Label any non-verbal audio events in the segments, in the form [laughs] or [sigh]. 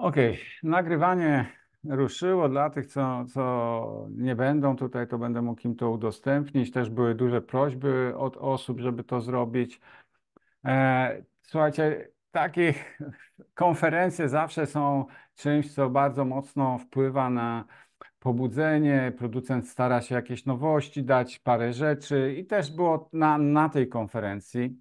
OK, nagrywanie ruszyło. Dla tych, co, co nie będą tutaj, to będę mógł im to udostępnić. Też były duże prośby od osób, żeby to zrobić. E, słuchajcie, takie konferencje zawsze są czymś, co bardzo mocno wpływa na pobudzenie. Producent stara się jakieś nowości dać, parę rzeczy i też było na, na tej konferencji.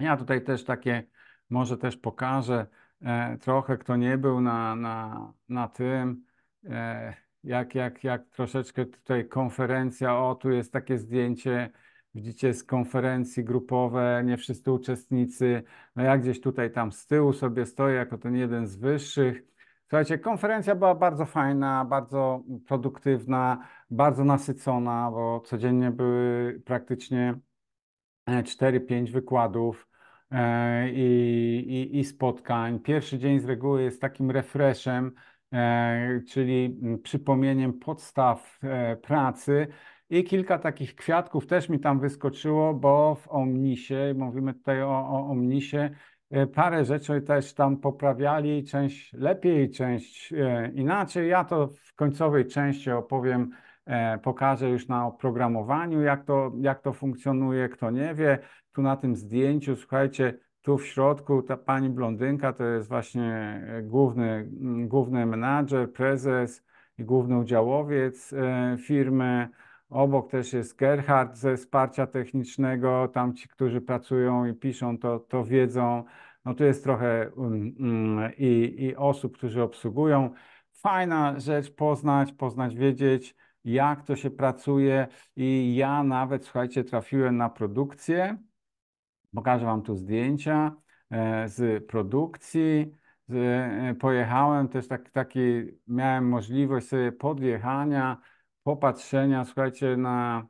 Ja tutaj też takie może też pokażę E, trochę kto nie był na, na, na tym, e, jak, jak, jak troszeczkę tutaj konferencja, o tu jest takie zdjęcie, widzicie z konferencji grupowe, nie wszyscy uczestnicy, no ja gdzieś tutaj tam z tyłu sobie stoję jako ten jeden z wyższych. Słuchajcie, konferencja była bardzo fajna, bardzo produktywna, bardzo nasycona, bo codziennie były praktycznie 4-5 e, wykładów. E, i, i, spotkań. Pierwszy dzień z reguły jest takim refreshem, e, czyli mm, przypomnieniem podstaw e, pracy. I kilka takich kwiatków też mi tam wyskoczyło, bo w Omnisie, mówimy tutaj o, o Omnisie, parę rzeczy też tam poprawiali, część lepiej, część inaczej. Ja to w końcowej części opowiem, pokażę już na oprogramowaniu, jak to, jak to funkcjonuje. Kto nie wie, tu na tym zdjęciu, słuchajcie, tu w środku ta pani blondynka to jest właśnie e, główny, główny menadżer, prezes i główny udziałowiec e, firmy. Obok też jest Gerhard ze wsparcia technicznego. Tam ci, którzy pracują i piszą, to, to wiedzą. No tu jest trochę mm, mm, i, i osób, którzy obsługują. Fajna rzecz poznać, poznać, wiedzieć, jak to się pracuje. I ja nawet, słuchajcie, trafiłem na produkcję Pokażę Wam tu zdjęcia e, z produkcji. E, pojechałem też tak, taki, miałem możliwość sobie podjechania, popatrzenia, słuchajcie, na,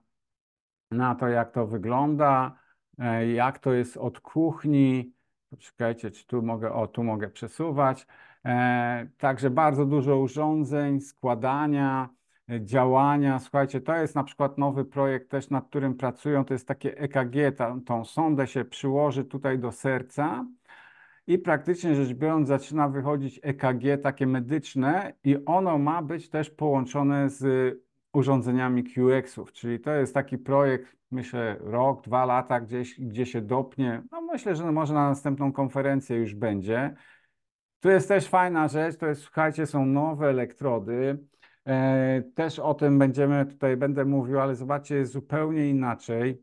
na to, jak to wygląda, e, jak to jest od kuchni. Poczekajcie, czy tu mogę, o, tu mogę przesuwać. Także bardzo dużo urządzeń, składania, działania. Słuchajcie, to jest na przykład nowy projekt też, nad którym pracują. To jest takie EKG, tą, tą sondę się przyłoży tutaj do serca i praktycznie rzecz biorąc zaczyna wychodzić EKG takie medyczne i ono ma być też połączone z urządzeniami QX-ów, czyli to jest taki projekt, myślę, rok, dwa lata gdzieś, gdzie się dopnie. No myślę, że może na następną konferencję już będzie. Tu jest też fajna rzecz, to jest, słuchajcie, są nowe elektrody, E, też o tym będziemy tutaj, będę mówił, ale zobaczcie, jest zupełnie inaczej.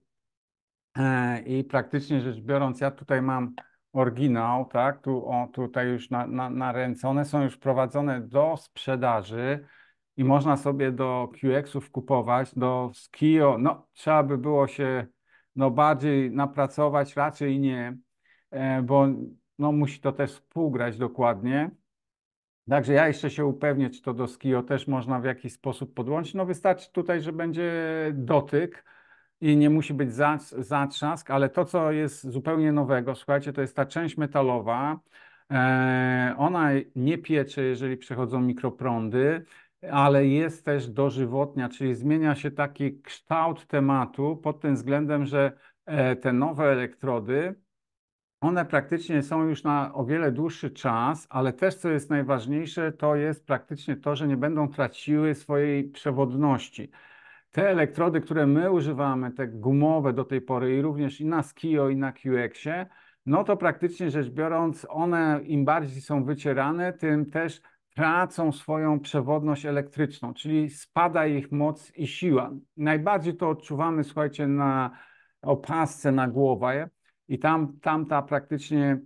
E, I praktycznie rzecz biorąc, ja tutaj mam oryginał, tak, tu, o, tutaj już na, na, na ręce, one są już prowadzone do sprzedaży i można sobie do QX-ów kupować, do Skio, no trzeba by było się no, bardziej napracować, raczej nie, e, bo no, musi to też współgrać dokładnie. Także ja jeszcze się upewnię, czy to do Skio też można w jakiś sposób podłączyć. No wystarczy tutaj, że będzie dotyk i nie musi być zatrzask, ale to, co jest zupełnie nowego, słuchajcie, to jest ta część metalowa. E, ona nie piecze, jeżeli przechodzą mikroprądy, ale jest też dożywotnia, czyli zmienia się taki kształt tematu pod tym względem, że e, te nowe elektrody one praktycznie są już na o wiele dłuższy czas, ale też co jest najważniejsze, to jest praktycznie to, że nie będą traciły swojej przewodności. Te elektrody, które my używamy, te gumowe do tej pory i również i na Skio i na QX-ie, no to praktycznie rzecz biorąc, one im bardziej są wycierane, tym też tracą swoją przewodność elektryczną, czyli spada ich moc i siła. Najbardziej to odczuwamy, słuchajcie, na opasce na głowę, i tam, tam ta praktycznie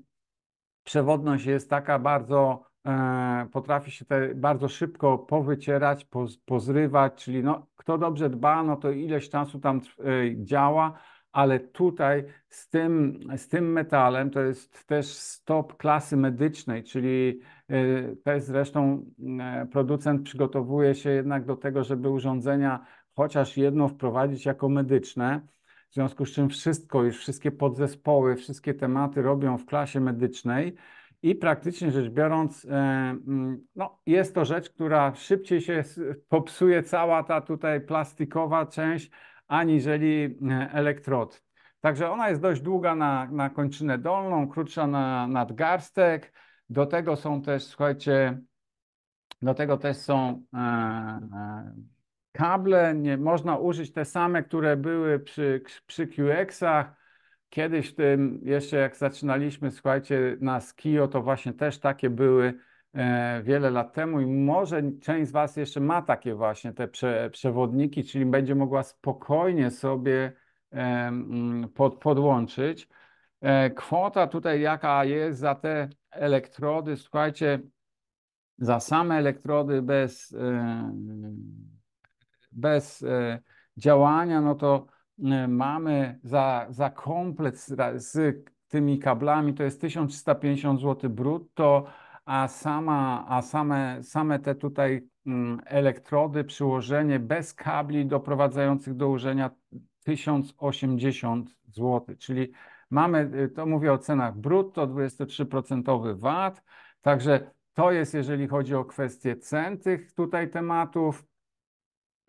przewodność jest taka bardzo, e, potrafi się te bardzo szybko powycierać, poz, pozrywać, czyli no, kto dobrze dba, no to ileś czasu tam e, działa, ale tutaj z tym, z tym metalem to jest też stop klasy medycznej, czyli e, też zresztą e, producent przygotowuje się jednak do tego, żeby urządzenia chociaż jedno wprowadzić jako medyczne, w związku z czym wszystko, już wszystkie podzespoły, wszystkie tematy robią w klasie medycznej i praktycznie rzecz biorąc, e, mm, no, jest to rzecz, która szybciej się popsuje cała ta tutaj plastikowa część, aniżeli e, elektrod. Także ona jest dość długa na, na kończynę dolną, krótsza na nadgarstek. Do tego są też, słuchajcie, do tego też są e, e, Kable nie można użyć te same, które były przy, przy QX-ach. Kiedyś w tym, jeszcze jak zaczynaliśmy, słuchajcie, na Skio, to właśnie też takie były e, wiele lat temu i może część z Was jeszcze ma takie właśnie te prze, przewodniki, czyli będzie mogła spokojnie sobie e, pod, podłączyć. E, kwota tutaj jaka jest za te elektrody, słuchajcie, za same elektrody bez... E, bez e, działania, no to e, mamy za, za komplet z, z tymi kablami to jest 1350 zł brutto, a, sama, a same, same te tutaj mm, elektrody, przyłożenie bez kabli doprowadzających do urzenia 1080 zł, czyli mamy, e, to mówię o cenach brutto, 23% VAT, także to jest jeżeli chodzi o kwestie cen tych tutaj tematów.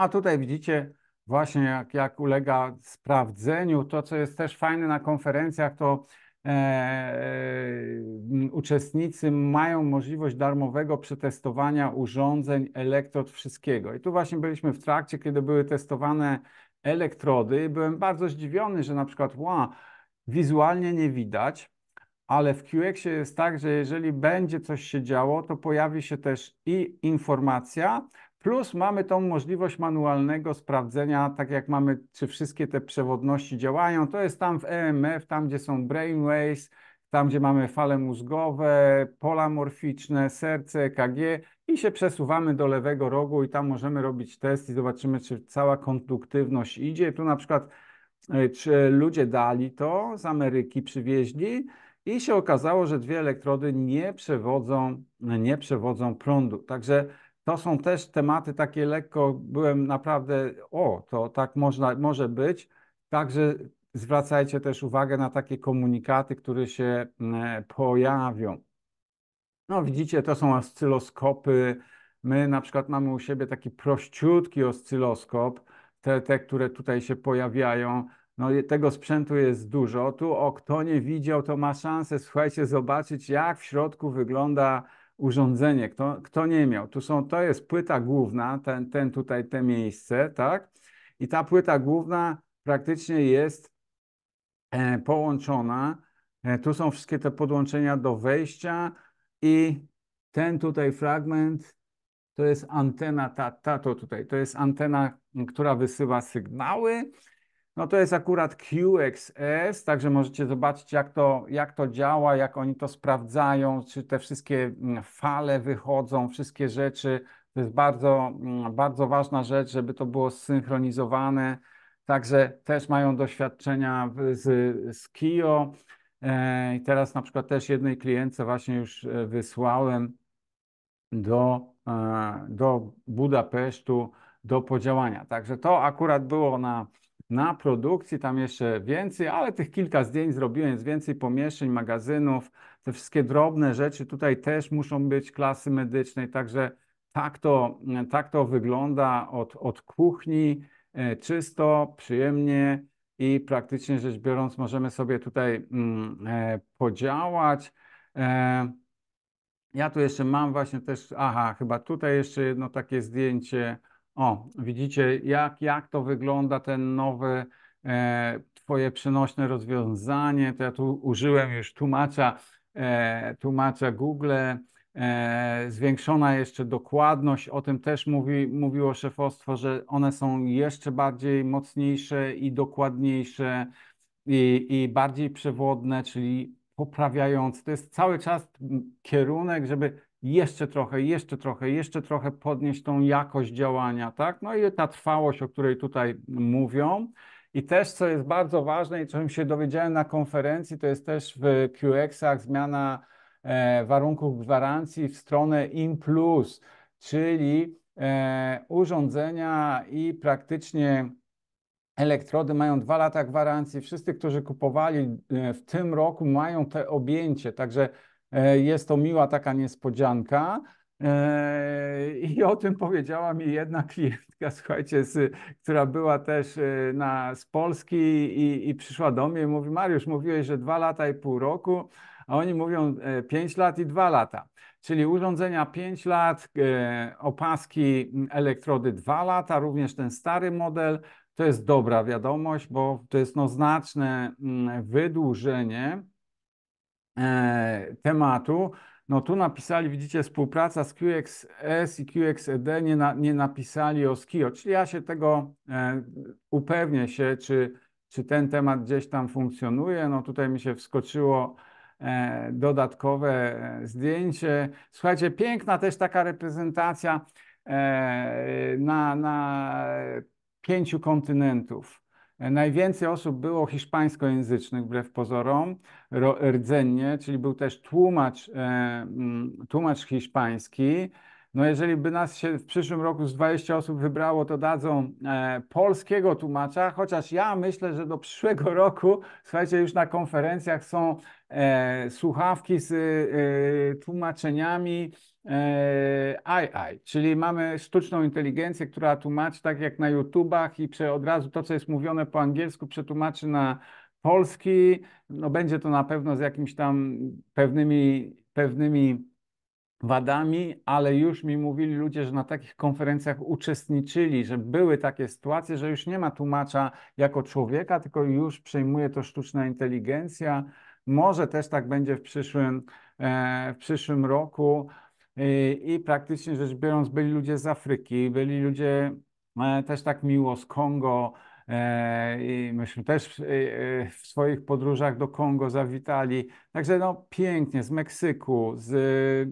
A tutaj widzicie właśnie jak, jak ulega sprawdzeniu. To, co jest też fajne na konferencjach, to e, e, uczestnicy mają możliwość darmowego przetestowania urządzeń, elektrod, wszystkiego. I tu właśnie byliśmy w trakcie, kiedy były testowane elektrody. Byłem bardzo zdziwiony, że na przykład wow, wizualnie nie widać, ale w QX jest tak, że jeżeli będzie coś się działo, to pojawi się też i informacja, Plus mamy tą możliwość manualnego sprawdzenia, tak jak mamy, czy wszystkie te przewodności działają. To jest tam w EMF, tam gdzie są brainwaves, tam gdzie mamy fale mózgowe, pola morficzne, serce, EKG i się przesuwamy do lewego rogu i tam możemy robić test i zobaczymy, czy cała konduktywność idzie. Tu na przykład e, czy ludzie dali to z Ameryki, przywieźli i się okazało, że dwie elektrody nie przewodzą, nie przewodzą prądu. Także to są też tematy takie lekko, byłem naprawdę, o, to tak można, może być. Także zwracajcie też uwagę na takie komunikaty, które się mm, e, pojawią. No widzicie, to są oscyloskopy. My na przykład mamy u siebie taki prościutki oscyloskop, te, te które tutaj się pojawiają. No, tego sprzętu jest dużo. Tu, o kto nie widział, to ma szansę, słuchajcie, zobaczyć, jak w środku wygląda urządzenie, kto, kto nie miał. Tu są, to jest płyta główna, ten, ten tutaj, te miejsce, tak? I ta płyta główna praktycznie jest e, połączona. E, tu są wszystkie te podłączenia do wejścia i ten tutaj fragment to jest antena, ta, ta to tutaj, to jest antena, która wysyła sygnały no to jest akurat QXS, także możecie zobaczyć, jak to, jak to działa, jak oni to sprawdzają, czy te wszystkie mm, fale wychodzą, wszystkie rzeczy. To jest bardzo, mm, bardzo ważna rzecz, żeby to było zsynchronizowane. Także też mają doświadczenia z, z KIO. E, I teraz na przykład też jednej klientce właśnie już e, wysłałem do, e, do Budapesztu do podziałania. Także to akurat było na na produkcji, tam jeszcze więcej, ale tych kilka zdjęć zrobiłem, jest więcej pomieszczeń, magazynów, te wszystkie drobne rzeczy tutaj też muszą być klasy medycznej, także tak to, tak to wygląda od, od kuchni, e, czysto, przyjemnie i praktycznie rzecz biorąc możemy sobie tutaj mm, e, podziałać. E, ja tu jeszcze mam właśnie też, aha, chyba tutaj jeszcze jedno takie zdjęcie, o, widzicie, jak, jak to wygląda ten nowy, e, twoje przenośne rozwiązanie. To ja tu użyłem już tłumacza, e, tłumacza Google. E, zwiększona jeszcze dokładność, o tym też mówi, mówiło szefostwo, że one są jeszcze bardziej mocniejsze i dokładniejsze i, i bardziej przewodne, czyli poprawiające. To jest cały czas kierunek, żeby jeszcze trochę, jeszcze trochę, jeszcze trochę podnieść tą jakość działania, tak? No i ta trwałość, o której tutaj mówią. I też, co jest bardzo ważne i czym się dowiedziałem na konferencji, to jest też w QX-ach zmiana e, warunków gwarancji w stronę IN, czyli e, urządzenia i praktycznie elektrody mają dwa lata gwarancji. Wszyscy, którzy kupowali e, w tym roku, mają te objęcie. Także E, jest to miła taka niespodzianka. E, I o tym powiedziała mi jedna [laughs] klientka, słuchajcie, z, która była też e, na, z Polski i, i przyszła do mnie i mówi: Mariusz, mówiłeś, że dwa lata i pół roku, a oni mówią pięć lat i dwa lata. Czyli urządzenia pięć lat, opaski, elektrody dwa lata, również ten stary model. To jest dobra wiadomość, bo to jest no znaczne wydłużenie E, tematu. No tu napisali, widzicie, współpraca z QXS i QXED, nie, na, nie napisali o Skio, czyli ja się tego e, upewnię się, czy, czy ten temat gdzieś tam funkcjonuje. No tutaj mi się wskoczyło e, dodatkowe e, zdjęcie. Słuchajcie, piękna też taka reprezentacja e, na, na pięciu kontynentów. Najwięcej osób było hiszpańskojęzycznych, wbrew pozorom, rdzennie, czyli był też tłumacz, e, tłumacz hiszpański. No jeżeli by nas się w przyszłym roku z 20 osób wybrało, to dadzą e, polskiego tłumacza, chociaż ja myślę, że do przyszłego [laughs] roku, słuchajcie, już na konferencjach są e, słuchawki z e, tłumaczeniami e, AI, czyli mamy sztuczną inteligencję, która tłumaczy tak jak na YouTubach i prze, od razu to, co jest mówione po angielsku, przetłumaczy na polski. No będzie to na pewno z jakimiś tam pewnymi, pewnymi wadami, ale już mi mówili ludzie, że na takich konferencjach uczestniczyli, że były takie sytuacje, że już nie ma tłumacza jako człowieka, tylko już przejmuje to sztuczna inteligencja. Może też tak będzie w przyszłym, e, w przyszłym roku. I praktycznie rzecz biorąc, byli ludzie z Afryki, byli ludzie e, też tak miło z Kongo. E, I myśmy też w swoich podróżach do Kongo zawitali. Także no pięknie z Meksyku, z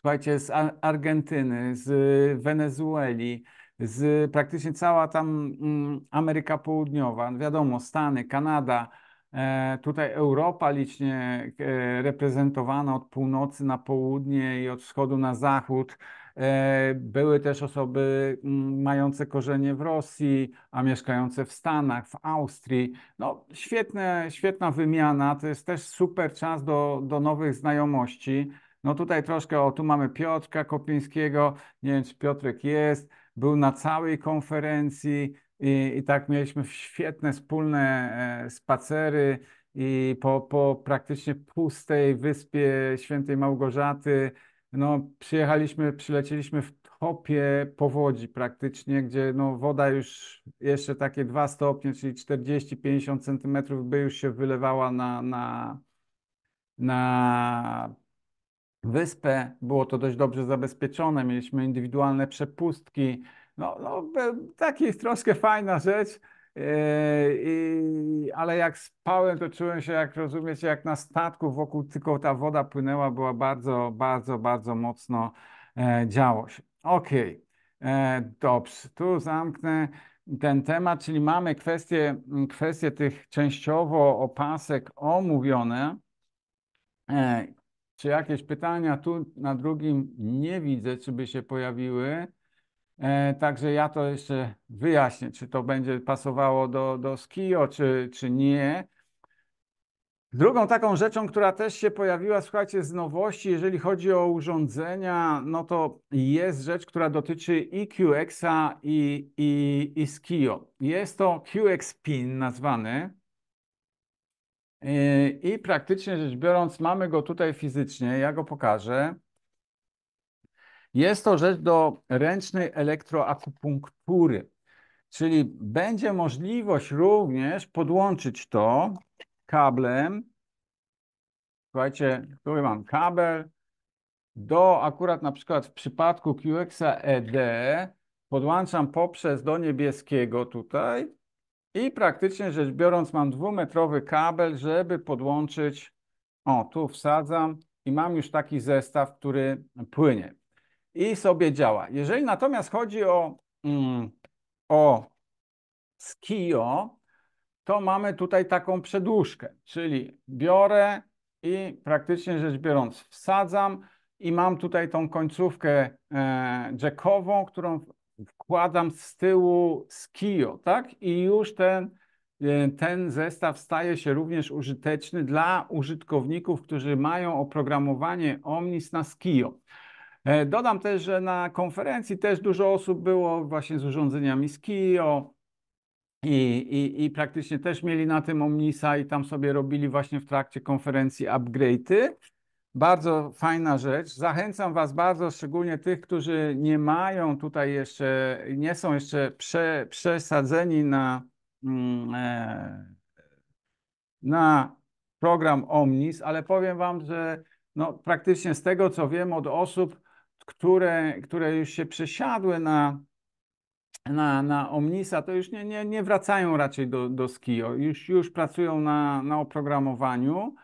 słuchajcie, z Argentyny, z Wenezueli, z praktycznie cała tam mm, Ameryka Południowa, wiadomo, Stany, Kanada, e, tutaj Europa licznie e, reprezentowana od północy na południe i od wschodu na zachód. E, były też osoby mm, mające korzenie w Rosji, a mieszkające w Stanach, w Austrii. No, świetne, świetna wymiana, to jest też super czas do, do nowych znajomości. No tutaj troszkę, o tu mamy Piotrka Kopińskiego, nie wiem czy Piotrek jest, był na całej konferencji i, i tak mieliśmy świetne wspólne e, spacery i po, po praktycznie pustej wyspie Świętej Małgorzaty, no przyjechaliśmy, przylecieliśmy w topie powodzi praktycznie, gdzie no woda już jeszcze takie 2 stopnie, czyli 40-50 centymetrów by już się wylewała na, na, na wyspę. Było to dość dobrze zabezpieczone, mieliśmy indywidualne przepustki. No, no taki jest troszkę fajna rzecz. Yy, ale jak spałem, to czułem się, jak rozumiecie, jak na statku wokół tylko ta woda płynęła, była bardzo, bardzo, bardzo mocno e, działo się. Okej, okay. E, dobrze, tu zamknę ten temat, czyli mamy kwestie, kwestie tych częściowo opasek omówione. E, czy jakieś pytania tu na drugim nie widzę, czy by się pojawiły. E, także ja to jeszcze wyjaśnię, czy to będzie pasowało do, do Skio, czy, czy nie. Drugą taką rzeczą, która też się pojawiła, słuchajcie, z nowości, jeżeli chodzi o urządzenia, no to jest rzecz, która dotyczy i QX-a i, i, i Skio. Jest to QX Pin nazwany. Yy, I praktycznie rzecz biorąc, mamy go tutaj fizycznie, ja go pokażę. Jest to rzecz do ręcznej elektroakupunktury, czyli będzie możliwość również podłączyć to kablem. Słuchajcie, tu mam kabel do akurat na przykład w przypadku QXED podłączam poprzez do niebieskiego tutaj i praktycznie rzecz biorąc mam dwumetrowy kabel, żeby podłączyć, o tu wsadzam i mam już taki zestaw, który płynie i sobie działa. Jeżeli natomiast chodzi o, mm, o Skio, to mamy tutaj taką przedłużkę, czyli biorę i praktycznie rzecz biorąc wsadzam i mam tutaj tą końcówkę e, jackową, którą wkładam z tyłu z tak? I już ten, e, ten zestaw staje się również użyteczny dla użytkowników, którzy mają oprogramowanie Omnis na Skio. E, dodam też, że na konferencji też dużo osób było właśnie z urządzeniami Skio i, i, i praktycznie też mieli na tym Omnisa i tam sobie robili właśnie w trakcie konferencji upgrade'y. Bardzo fajna rzecz. Zachęcam Was bardzo, szczególnie tych, którzy nie mają tutaj jeszcze, nie są jeszcze prze, przesadzeni na, mm, e, na program Omnis, ale powiem Wam, że no, praktycznie z tego, co wiem od osób, które, które już się przesiadły na, na, na Omnisa, to już nie, nie, nie wracają raczej do, do Skio. Już, już pracują na, na oprogramowaniu.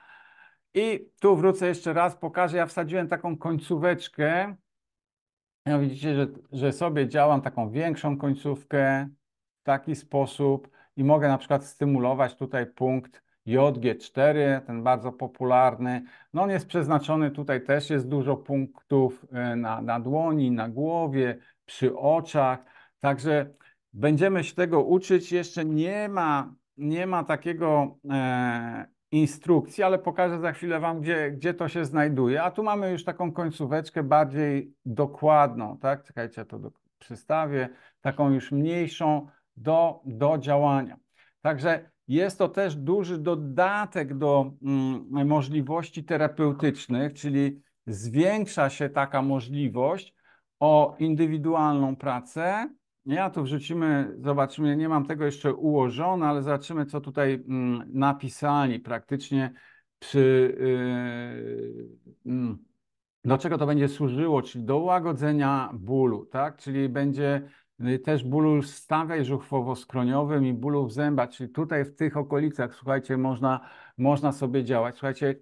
I tu wrócę jeszcze raz, pokażę. Ja wsadziłem taką końcóweczkę. No widzicie, że, że sobie działam taką większą końcówkę w taki sposób i mogę na przykład stymulować tutaj punkt JG4, ten bardzo popularny. No on jest przeznaczony, tutaj też jest dużo punktów e, na, na dłoni, na głowie, przy oczach. Także będziemy się tego uczyć. Jeszcze nie ma, nie ma takiego e, instrukcji, ale pokażę za chwilę Wam, gdzie, gdzie to się znajduje. A tu mamy już taką końcóweczkę bardziej dokładną, tak? Czekajcie, to do, przystawię, taką już mniejszą do, do działania. Także jest to też duży dodatek do mm, możliwości terapeutycznych, czyli zwiększa się taka możliwość o indywidualną pracę, ja tu wrzucimy, zobaczmy, nie mam tego jeszcze ułożone, ale zobaczymy, co tutaj mm, napisali praktycznie przy. Yy, mm, do czego to będzie służyło, czyli do łagodzenia bólu, tak? Czyli będzie y, też bólu w żuchwowo-skroniowym i bólu w zębach, czyli tutaj w tych okolicach, słuchajcie, można, można sobie działać. Słuchajcie,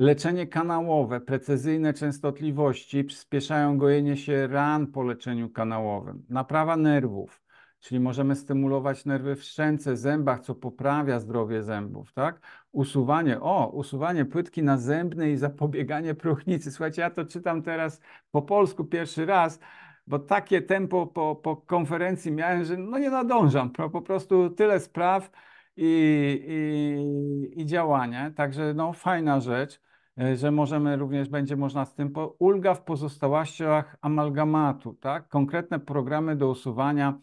Leczenie kanałowe, precyzyjne częstotliwości przyspieszają gojenie się ran po leczeniu kanałowym. Naprawa nerwów, czyli możemy stymulować nerwy w szczęce, zębach, co poprawia zdrowie zębów, tak? Usuwanie, o, usuwanie płytki nazębnej i zapobieganie próchnicy. Słuchajcie, ja to czytam teraz po polsku pierwszy raz, bo takie tempo po, po konferencji miałem, że no nie nadążam, po prostu tyle spraw i, i, i działania, także no fajna rzecz. E, że możemy również, będzie można z tym, po, ulga w pozostałościach amalgamatu, tak? Konkretne programy do usuwania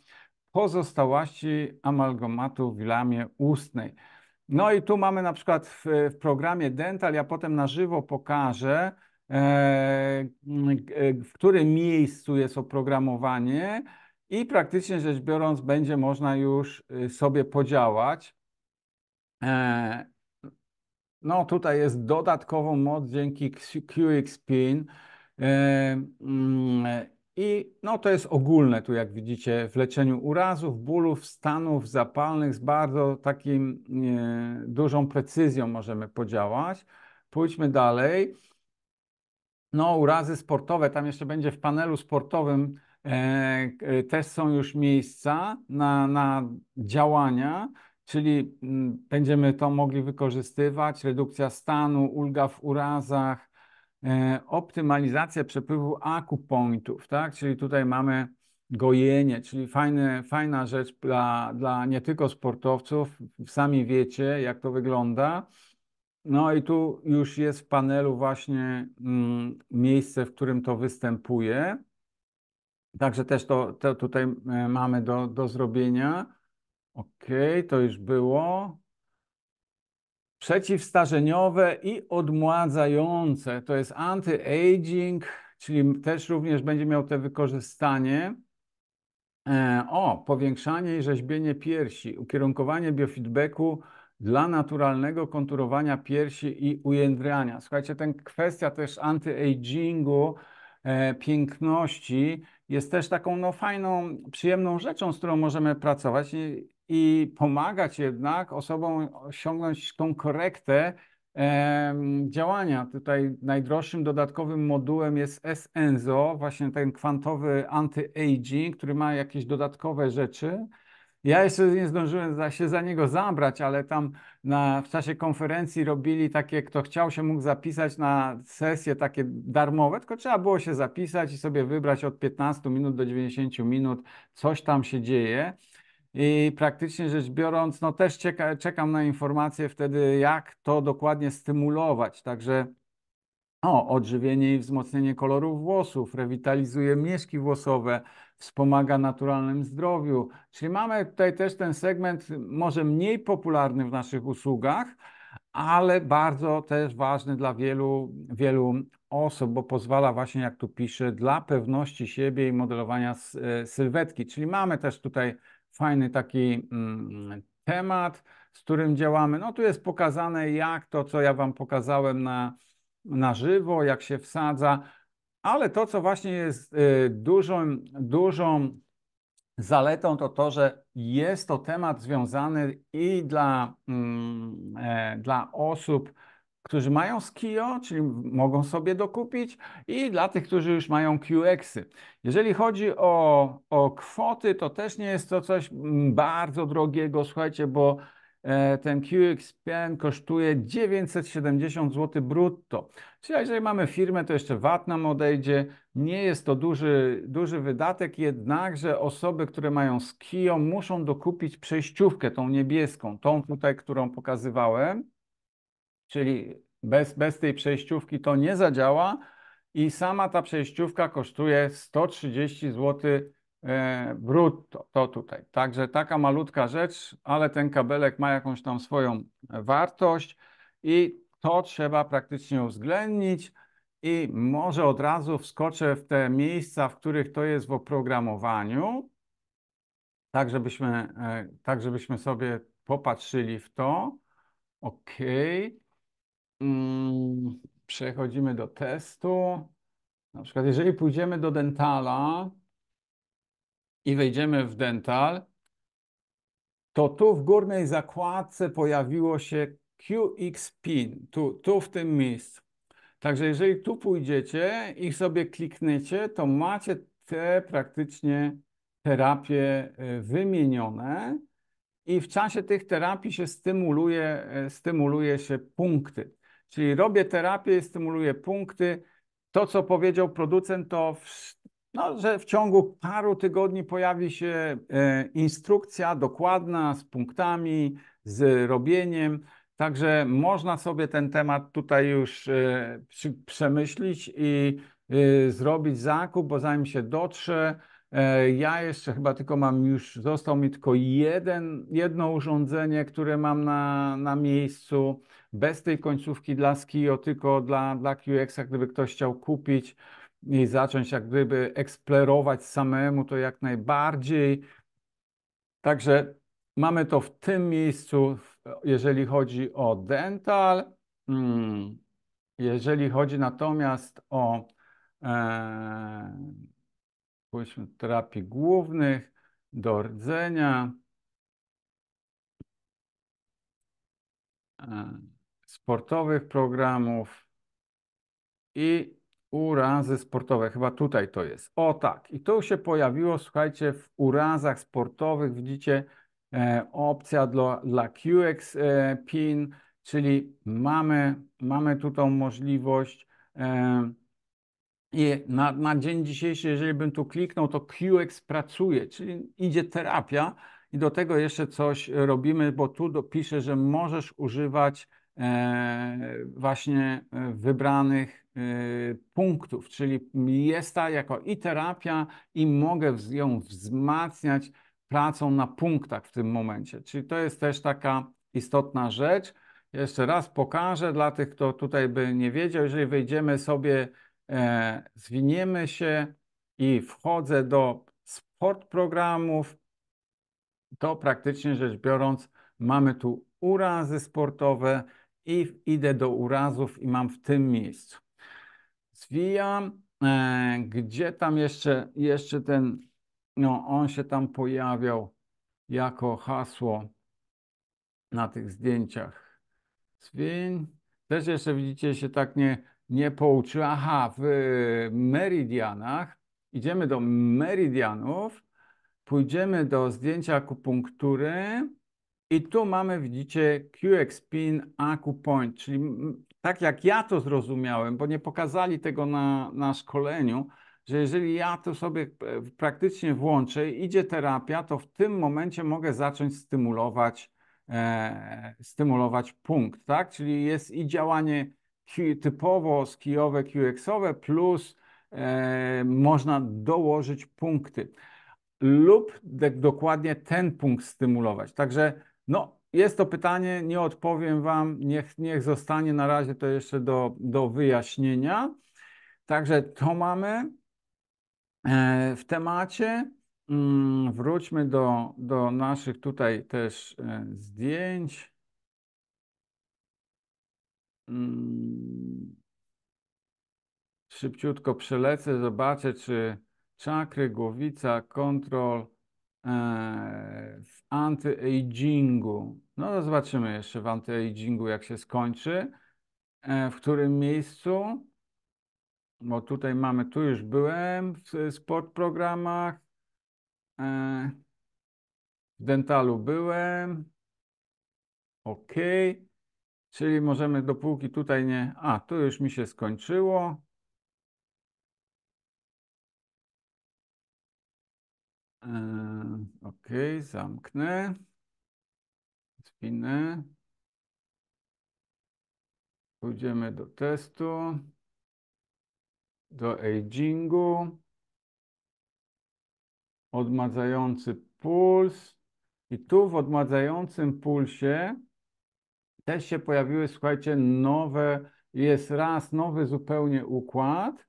pozostałości amalgamatu w lamie ustnej. No i tu mamy na przykład w, w programie Dental, ja potem na żywo pokażę, e, e, w którym miejscu jest oprogramowanie i praktycznie rzecz biorąc będzie można już y, sobie podziałać no tutaj jest dodatkową moc dzięki QX pin. E, mm, I no to jest ogólne tu, jak widzicie, w leczeniu urazów, bólów, stanów zapalnych z bardzo takim dużą precyzją możemy podziałać. Pójdźmy dalej. No, urazy sportowe, tam jeszcze będzie w panelu sportowym e, też są już miejsca na, na działania czyli mm, będziemy to mogli wykorzystywać. Redukcja stanu, ulga w urazach, e, optymalizacja przepływu akupointów, tak? czyli tutaj mamy gojenie, czyli fajne, fajna rzecz dla, dla nie tylko sportowców, sami wiecie jak to wygląda. No i tu już jest w panelu właśnie mm, miejsce, w którym to występuje. Także też to, to tutaj e, mamy do, do zrobienia. Ok, to już było. Przeciwstarzeniowe i odmładzające to jest anti-aging, czyli też również będzie miał te wykorzystanie. E, o, powiększanie i rzeźbienie piersi, ukierunkowanie biofeedbacku dla naturalnego konturowania piersi i ujędrania. Słuchajcie, ten kwestia też anti-agingu, e, piękności jest też taką no, fajną, przyjemną rzeczą, z którą możemy pracować i pomagać jednak osobom osiągnąć tą korektę działania. Tutaj najdroższym dodatkowym modułem jest Enzo, właśnie ten kwantowy anti-aging, który ma jakieś dodatkowe rzeczy. Ja jeszcze nie zdążyłem się za niego zabrać, ale tam na, w czasie konferencji robili takie, kto chciał się mógł zapisać na sesje takie darmowe, tylko trzeba było się zapisać i sobie wybrać od 15 minut do 90 minut, coś tam się dzieje. I praktycznie rzecz biorąc, no też czeka, czekam na informacje wtedy, jak to dokładnie stymulować. Także o, odżywienie i wzmocnienie kolorów włosów, rewitalizuje mieszki włosowe, wspomaga naturalnym zdrowiu. Czyli mamy tutaj też ten segment, może mniej popularny w naszych usługach, ale bardzo też ważny dla wielu, wielu osób, bo pozwala właśnie, jak tu piszę, dla pewności siebie i modelowania e, sylwetki. Czyli mamy też tutaj fajny taki mm, temat, z którym działamy. No tu jest pokazane, jak to, co ja Wam pokazałem na, na żywo, jak się wsadza, ale to, co właśnie jest y, dużą, dużą zaletą, to to, że jest to temat związany i dla, mm, e, dla osób, którzy mają Skio, czyli mogą sobie dokupić i dla tych, którzy już mają QX-y. Jeżeli chodzi o, o kwoty, to też nie jest to coś mm, bardzo drogiego, słuchajcie, bo e, ten QXPN kosztuje 970 zł brutto. Czyli jeżeli mamy firmę, to jeszcze VAT nam odejdzie. Nie jest to duży, duży wydatek, jednakże osoby, które mają z KIO muszą dokupić przejściówkę, tą niebieską, tą tutaj, którą pokazywałem. Czyli bez, bez tej przejściówki to nie zadziała i sama ta przejściówka kosztuje 130 zł e, brutto. To tutaj. Także taka malutka rzecz, ale ten kabelek ma jakąś tam swoją e, wartość i to trzeba praktycznie uwzględnić. I może od razu wskoczę w te miejsca, w których to jest w oprogramowaniu, tak żebyśmy, e, tak żebyśmy sobie popatrzyli w to. OK. Mm, przechodzimy do testu. Na przykład, jeżeli pójdziemy do dentala i wejdziemy w dental, to tu w górnej zakładce pojawiło się QX pin, tu, tu w tym miejscu. Także jeżeli tu pójdziecie i sobie klikniecie, to macie te praktycznie terapie y, wymienione i w czasie tych terapii się stymuluje, y, stymuluje się punkty. Czyli robię terapię, stymuluję punkty. To, co powiedział producent, to w, no, że w ciągu paru tygodni pojawi się e, instrukcja dokładna z punktami, z robieniem. Także można sobie ten temat tutaj już e, przemyślić i e, zrobić zakup, bo zanim się dotrze, E, ja jeszcze chyba tylko mam już, został mi tylko jeden, jedno urządzenie, które mam na, na miejscu, bez tej końcówki dla Skio, tylko dla, dla QX, gdyby ktoś chciał kupić i zacząć jak gdyby eksplorować samemu, to jak najbardziej. Także mamy to w tym miejscu, jeżeli chodzi o dental. Hmm. Jeżeli chodzi natomiast o... E spójrzmy, terapii głównych, do rdzenia, e, sportowych programów i urazy sportowe. Chyba tutaj to jest. O tak, i to się pojawiło, słuchajcie, w urazach sportowych widzicie e, opcja dla, dla QX e, PIN, czyli mamy, mamy tutaj możliwość e, i na, na dzień dzisiejszy, jeżeli bym tu kliknął, to QX pracuje, czyli idzie terapia i do tego jeszcze coś robimy, bo tu dopiszę, że możesz używać e, właśnie e, wybranych e, punktów, czyli jest ta jako i terapia i mogę ją wzmacniać pracą na punktach w tym momencie. Czyli to jest też taka istotna rzecz. Jeszcze raz pokażę dla tych, kto tutaj by nie wiedział, jeżeli wejdziemy sobie E, zwiniemy się i wchodzę do sport programów, to praktycznie rzecz biorąc mamy tu urazy sportowe i idę do urazów i mam w tym miejscu. Zwijam, e, gdzie tam jeszcze, jeszcze ten, no on się tam pojawiał jako hasło na tych zdjęciach. Zwiń. Też jeszcze widzicie, się tak nie nie pouczy. Aha, w meridianach, idziemy do meridianów, pójdziemy do zdjęcia akupunktury i tu mamy, widzicie, QX Pin AcuPoint, czyli tak jak ja to zrozumiałem, bo nie pokazali tego na, na szkoleniu, że jeżeli ja to sobie e, praktycznie włączę i idzie terapia, to w tym momencie mogę zacząć stymulować, e, stymulować punkt, tak? Czyli jest i działanie typowo skijowe QX-owe plus e, można dołożyć punkty lub dokładnie ten punkt stymulować. Także no, jest to pytanie, nie odpowiem Wam, niech, niech zostanie na razie to jeszcze do, do wyjaśnienia. Także to mamy e, w temacie. Mm, wróćmy do, do naszych tutaj też e, zdjęć. Mm. szybciutko przelecę, zobaczę, czy czakry, głowica, kontrol e, w w antyagingu. No to zobaczymy jeszcze w antyagingu, jak się skończy, e, w którym miejscu. Bo tutaj mamy, tu już byłem w sport programach. E, w dentalu byłem. OK. Czyli możemy dopóki tutaj nie... A, tu już mi się skończyło. Eee, ok, zamknę. Spinę. Pójdziemy do testu. Do agingu. Odmadzający puls. I tu w odmadzającym pulsie też się pojawiły, słuchajcie, nowe, jest raz nowy zupełnie układ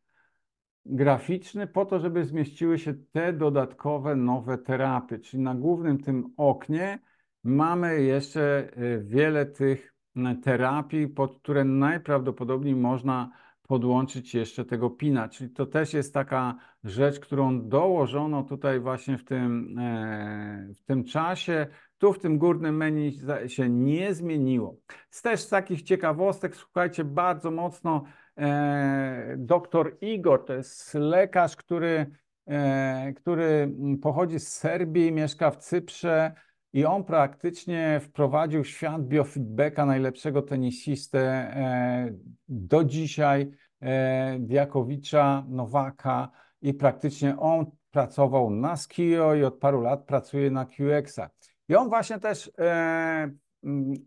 graficzny po to, żeby zmieściły się te dodatkowe nowe terapie. Czyli na głównym tym oknie mamy jeszcze y, wiele tych y, terapii, pod które najprawdopodobniej można podłączyć jeszcze tego pina. Czyli to też jest taka rzecz, którą dołożono tutaj właśnie w tym, e, w tym czasie, tu w tym górnym menu się nie zmieniło. Z też takich ciekawostek, słuchajcie, bardzo mocno e, doktor Igor, to jest lekarz, który, e, który mm, pochodzi z Serbii, mieszka w Cyprze i on praktycznie wprowadził świat biofeedbacka najlepszego tenisistę e, do dzisiaj, e, Diakowicza, Nowaka i praktycznie on pracował na Skio i od paru lat pracuje na QX-ach. I on właśnie też e,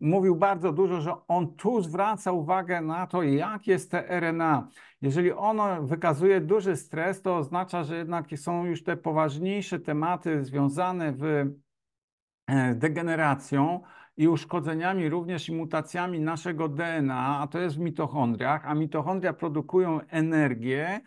mówił bardzo dużo, że on tu zwraca uwagę na to, jak jest te RNA. Jeżeli ono wykazuje duży stres, to oznacza, że jednak są już te poważniejsze tematy związane w e, degeneracją i uszkodzeniami również i mutacjami naszego DNA, a to jest w mitochondriach, a mitochondria produkują energię,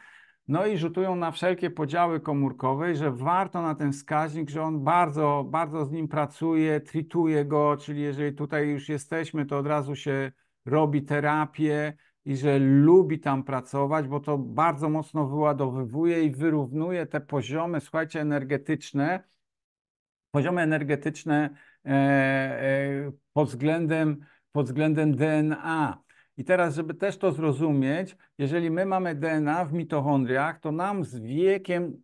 no i rzutują na wszelkie podziały komórkowe, że warto na ten wskaźnik, że on bardzo, bardzo z nim pracuje, trituje go, czyli jeżeli tutaj już jesteśmy, to od razu się robi terapię i że lubi tam pracować, bo to bardzo mocno wyładowywuje i wyrównuje te poziomy, słuchajcie, energetyczne, poziomy energetyczne e, e, pod względem pod względem DNA. I teraz, żeby też to zrozumieć, jeżeli my mamy DNA w mitochondriach, to nam z wiekiem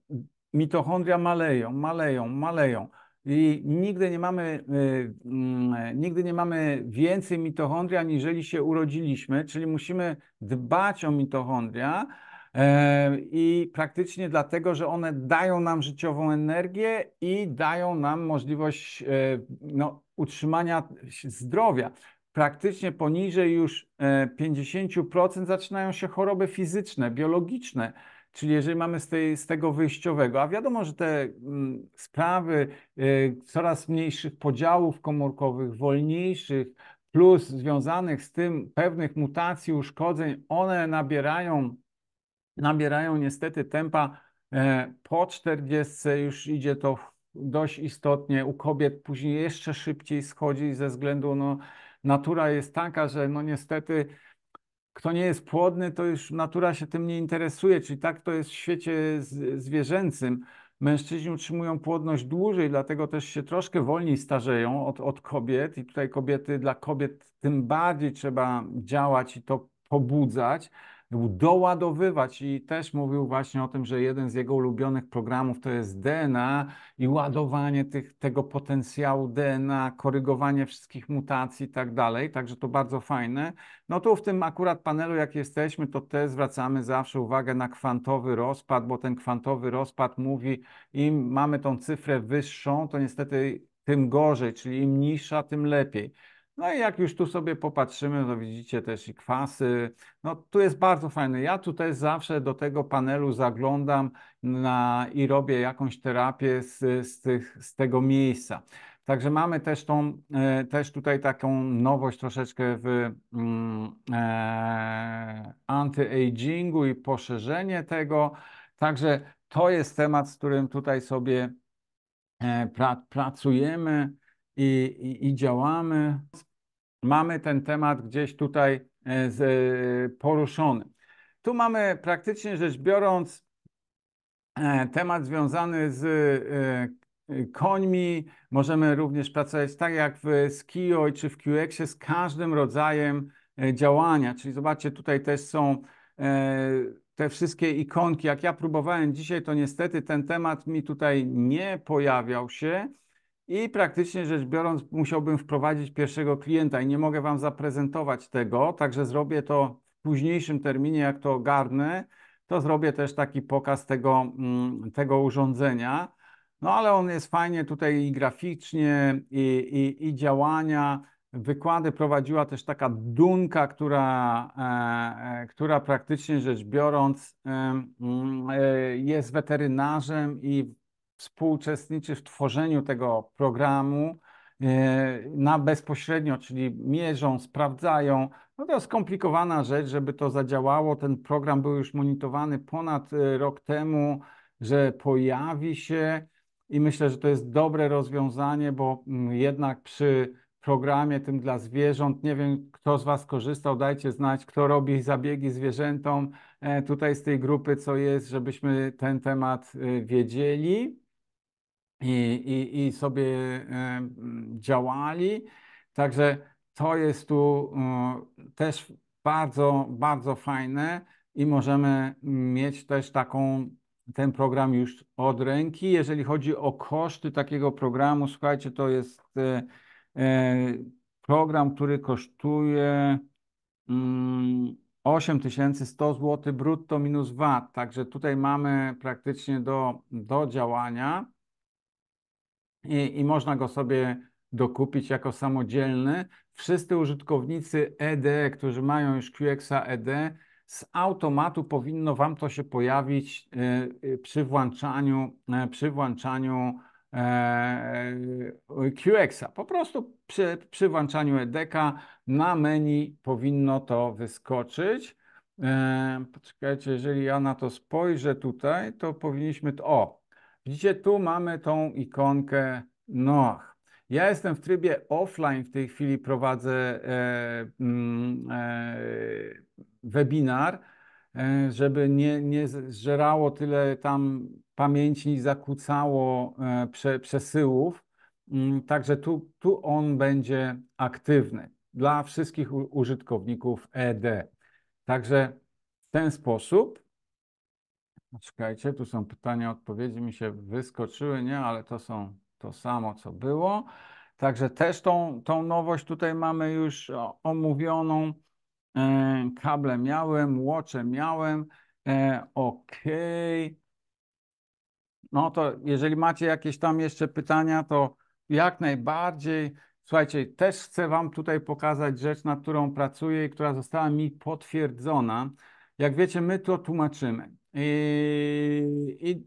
mitochondria maleją, maleją, maleją. I nigdy nie mamy, y, mm, e, nigdy nie mamy więcej mitochondria, aniżeli się urodziliśmy, czyli musimy dbać o mitochondria. E, I praktycznie dlatego, że one dają nam życiową energię i dają nam możliwość e, no, utrzymania zdrowia praktycznie poniżej już 50% e, zaczynają się choroby fizyczne, biologiczne. Czyli jeżeli mamy z, tej, z tego wyjściowego, a wiadomo, że te mm, sprawy e, coraz mniejszych podziałów komórkowych, wolniejszych, plus związanych z tym pewnych mutacji, uszkodzeń, one nabierają, nabierają niestety tempa e, po 40 już idzie to dość istotnie, u kobiet później jeszcze szybciej schodzi ze względu no, natura jest taka, że no niestety kto nie jest płodny, to już natura się tym nie interesuje, czyli tak to jest w świecie zwierzęcym. Mężczyźni utrzymują płodność dłużej, dlatego też się troszkę wolniej starzeją od, od kobiet i tutaj kobiety, dla kobiet tym bardziej trzeba działać i to pobudzać był doładowywać i też mówił właśnie o tym, że jeden z jego ulubionych programów to jest DNA i ładowanie tych, tego potencjału DNA, korygowanie wszystkich mutacji i tak dalej, także to bardzo fajne. No tu w tym akurat panelu jak jesteśmy, to też zwracamy zawsze uwagę na kwantowy rozpad, bo ten kwantowy rozpad mówi im mamy tą cyfrę wyższą, to niestety tym gorzej, czyli im niższa, tym lepiej. No i jak już tu sobie popatrzymy, to no widzicie też i kwasy. No tu jest bardzo fajne. Ja tutaj zawsze do tego panelu zaglądam na, i robię jakąś terapię z, z, tych, z tego miejsca. Także mamy też tą, e, też tutaj taką nowość troszeczkę w mm, e, anti-agingu i poszerzenie tego. Także to jest temat, z którym tutaj sobie e, pra, pracujemy i, i, i działamy mamy ten temat gdzieś tutaj e, e, poruszony. Tu mamy praktycznie rzecz biorąc e, temat związany z końmi. Możemy również pracować tak jak w SKIO czy w QX z każdym rodzajem działania. Czyli zobaczcie, tutaj też są te wszystkie ikonki. Jak ja próbowałem dzisiaj, to niestety ten temat mi tutaj nie pojawiał się i praktycznie rzecz biorąc musiałbym wprowadzić pierwszego klienta i nie mogę Wam zaprezentować tego, także zrobię to w późniejszym terminie, jak to ogarnę, to zrobię też taki pokaz tego, mm, tego urządzenia. No ale on jest fajnie tutaj i graficznie, i, i, i działania. Wykłady prowadziła też taka Dunka, która, e, e która praktycznie rzecz biorąc e, e, jest weterynarzem i współuczestniczy w tworzeniu tego programu e, na bezpośrednio, czyli mierzą, sprawdzają. No to skomplikowana rzecz, żeby to zadziałało. Ten program był już monitorowany ponad e, rok temu, że pojawi się i myślę, że to jest dobre rozwiązanie, bo mm, jednak przy programie tym dla zwierząt, nie wiem kto z Was korzystał, dajcie znać, kto robi zabiegi zwierzętom e, tutaj z tej grupy, co jest, żebyśmy ten temat wiedzieli i, i, i sobie działali. Także to jest tu e, też bardzo, bardzo fajne i możemy mieć też taką ten program już od ręki. Jeżeli chodzi o koszty takiego programu, słuchajcie, to jest e, e, program, który kosztuje 8100 mm, zł brutto minus VAT. Także tutaj mamy praktycznie do, do działania i, i można go sobie dokupić jako samodzielny. Wszyscy użytkownicy ED, którzy mają już QXa ED, z automatu powinno Wam to się pojawić y, y, przy włączaniu, y, przy włączaniu e, QXa. Po prostu przy, przy włączaniu EDK na menu powinno to wyskoczyć. E, poczekajcie, jeżeli ja na to spojrzę tutaj, to powinniśmy to. O, Widzicie, tu mamy tą ikonkę Noach. Ja jestem w trybie offline w tej chwili, prowadzę e, mm, e, webinar, e, żeby nie, nie zżerało tyle tam pamięci i zakłócało e, prze, przesyłów. Mm, także tu, tu on będzie aktywny dla wszystkich użytkowników ED. Także w ten sposób Czekajcie, tu są pytania, odpowiedzi mi się wyskoczyły, nie, ale to są to samo, co było. Także też tą, tą nowość tutaj mamy już e, omówioną. E, kable miałem, łocze miałem. E, ok. No to jeżeli macie jakieś tam jeszcze pytania, to jak najbardziej. Słuchajcie, też chcę Wam tutaj pokazać rzecz, nad którą pracuję i która została mi potwierdzona. Jak wiecie, my to tłumaczymy i,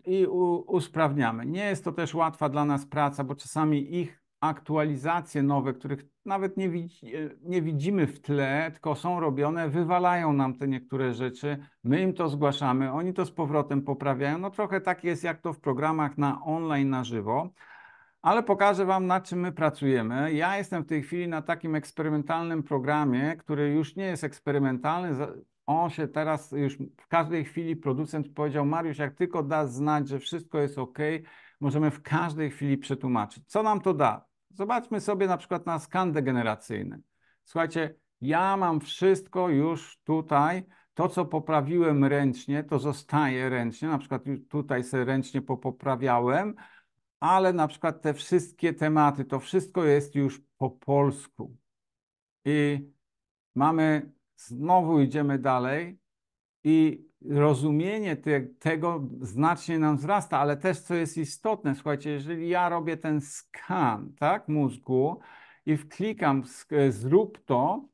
i, i usprawniamy. Nie jest to też łatwa dla nas praca, bo czasami ich aktualizacje nowe, których nawet nie, widzi, nie widzimy w tle, tylko są robione, wywalają nam te niektóre rzeczy, my im to zgłaszamy, oni to z powrotem poprawiają. No trochę tak jest jak to w programach na online, na żywo, ale pokażę Wam, na czym my pracujemy. Ja jestem w tej chwili na takim eksperymentalnym programie, który już nie jest eksperymentalny, on się teraz już w każdej chwili producent powiedział: Mariusz, jak tylko da znać, że wszystko jest ok, możemy w każdej chwili przetłumaczyć. Co nam to da? Zobaczmy sobie na przykład na skan degeneracyjny. Słuchajcie, ja mam wszystko już tutaj. To, co poprawiłem ręcznie, to zostaje ręcznie. Na przykład tutaj sobie ręcznie popoprawiałem, ale na przykład te wszystkie tematy, to wszystko jest już po polsku. I mamy Znowu idziemy dalej i rozumienie te, tego znacznie nam wzrasta, ale też co jest istotne, słuchajcie, jeżeli ja robię ten skan tak, mózgu i wklikam zrób to,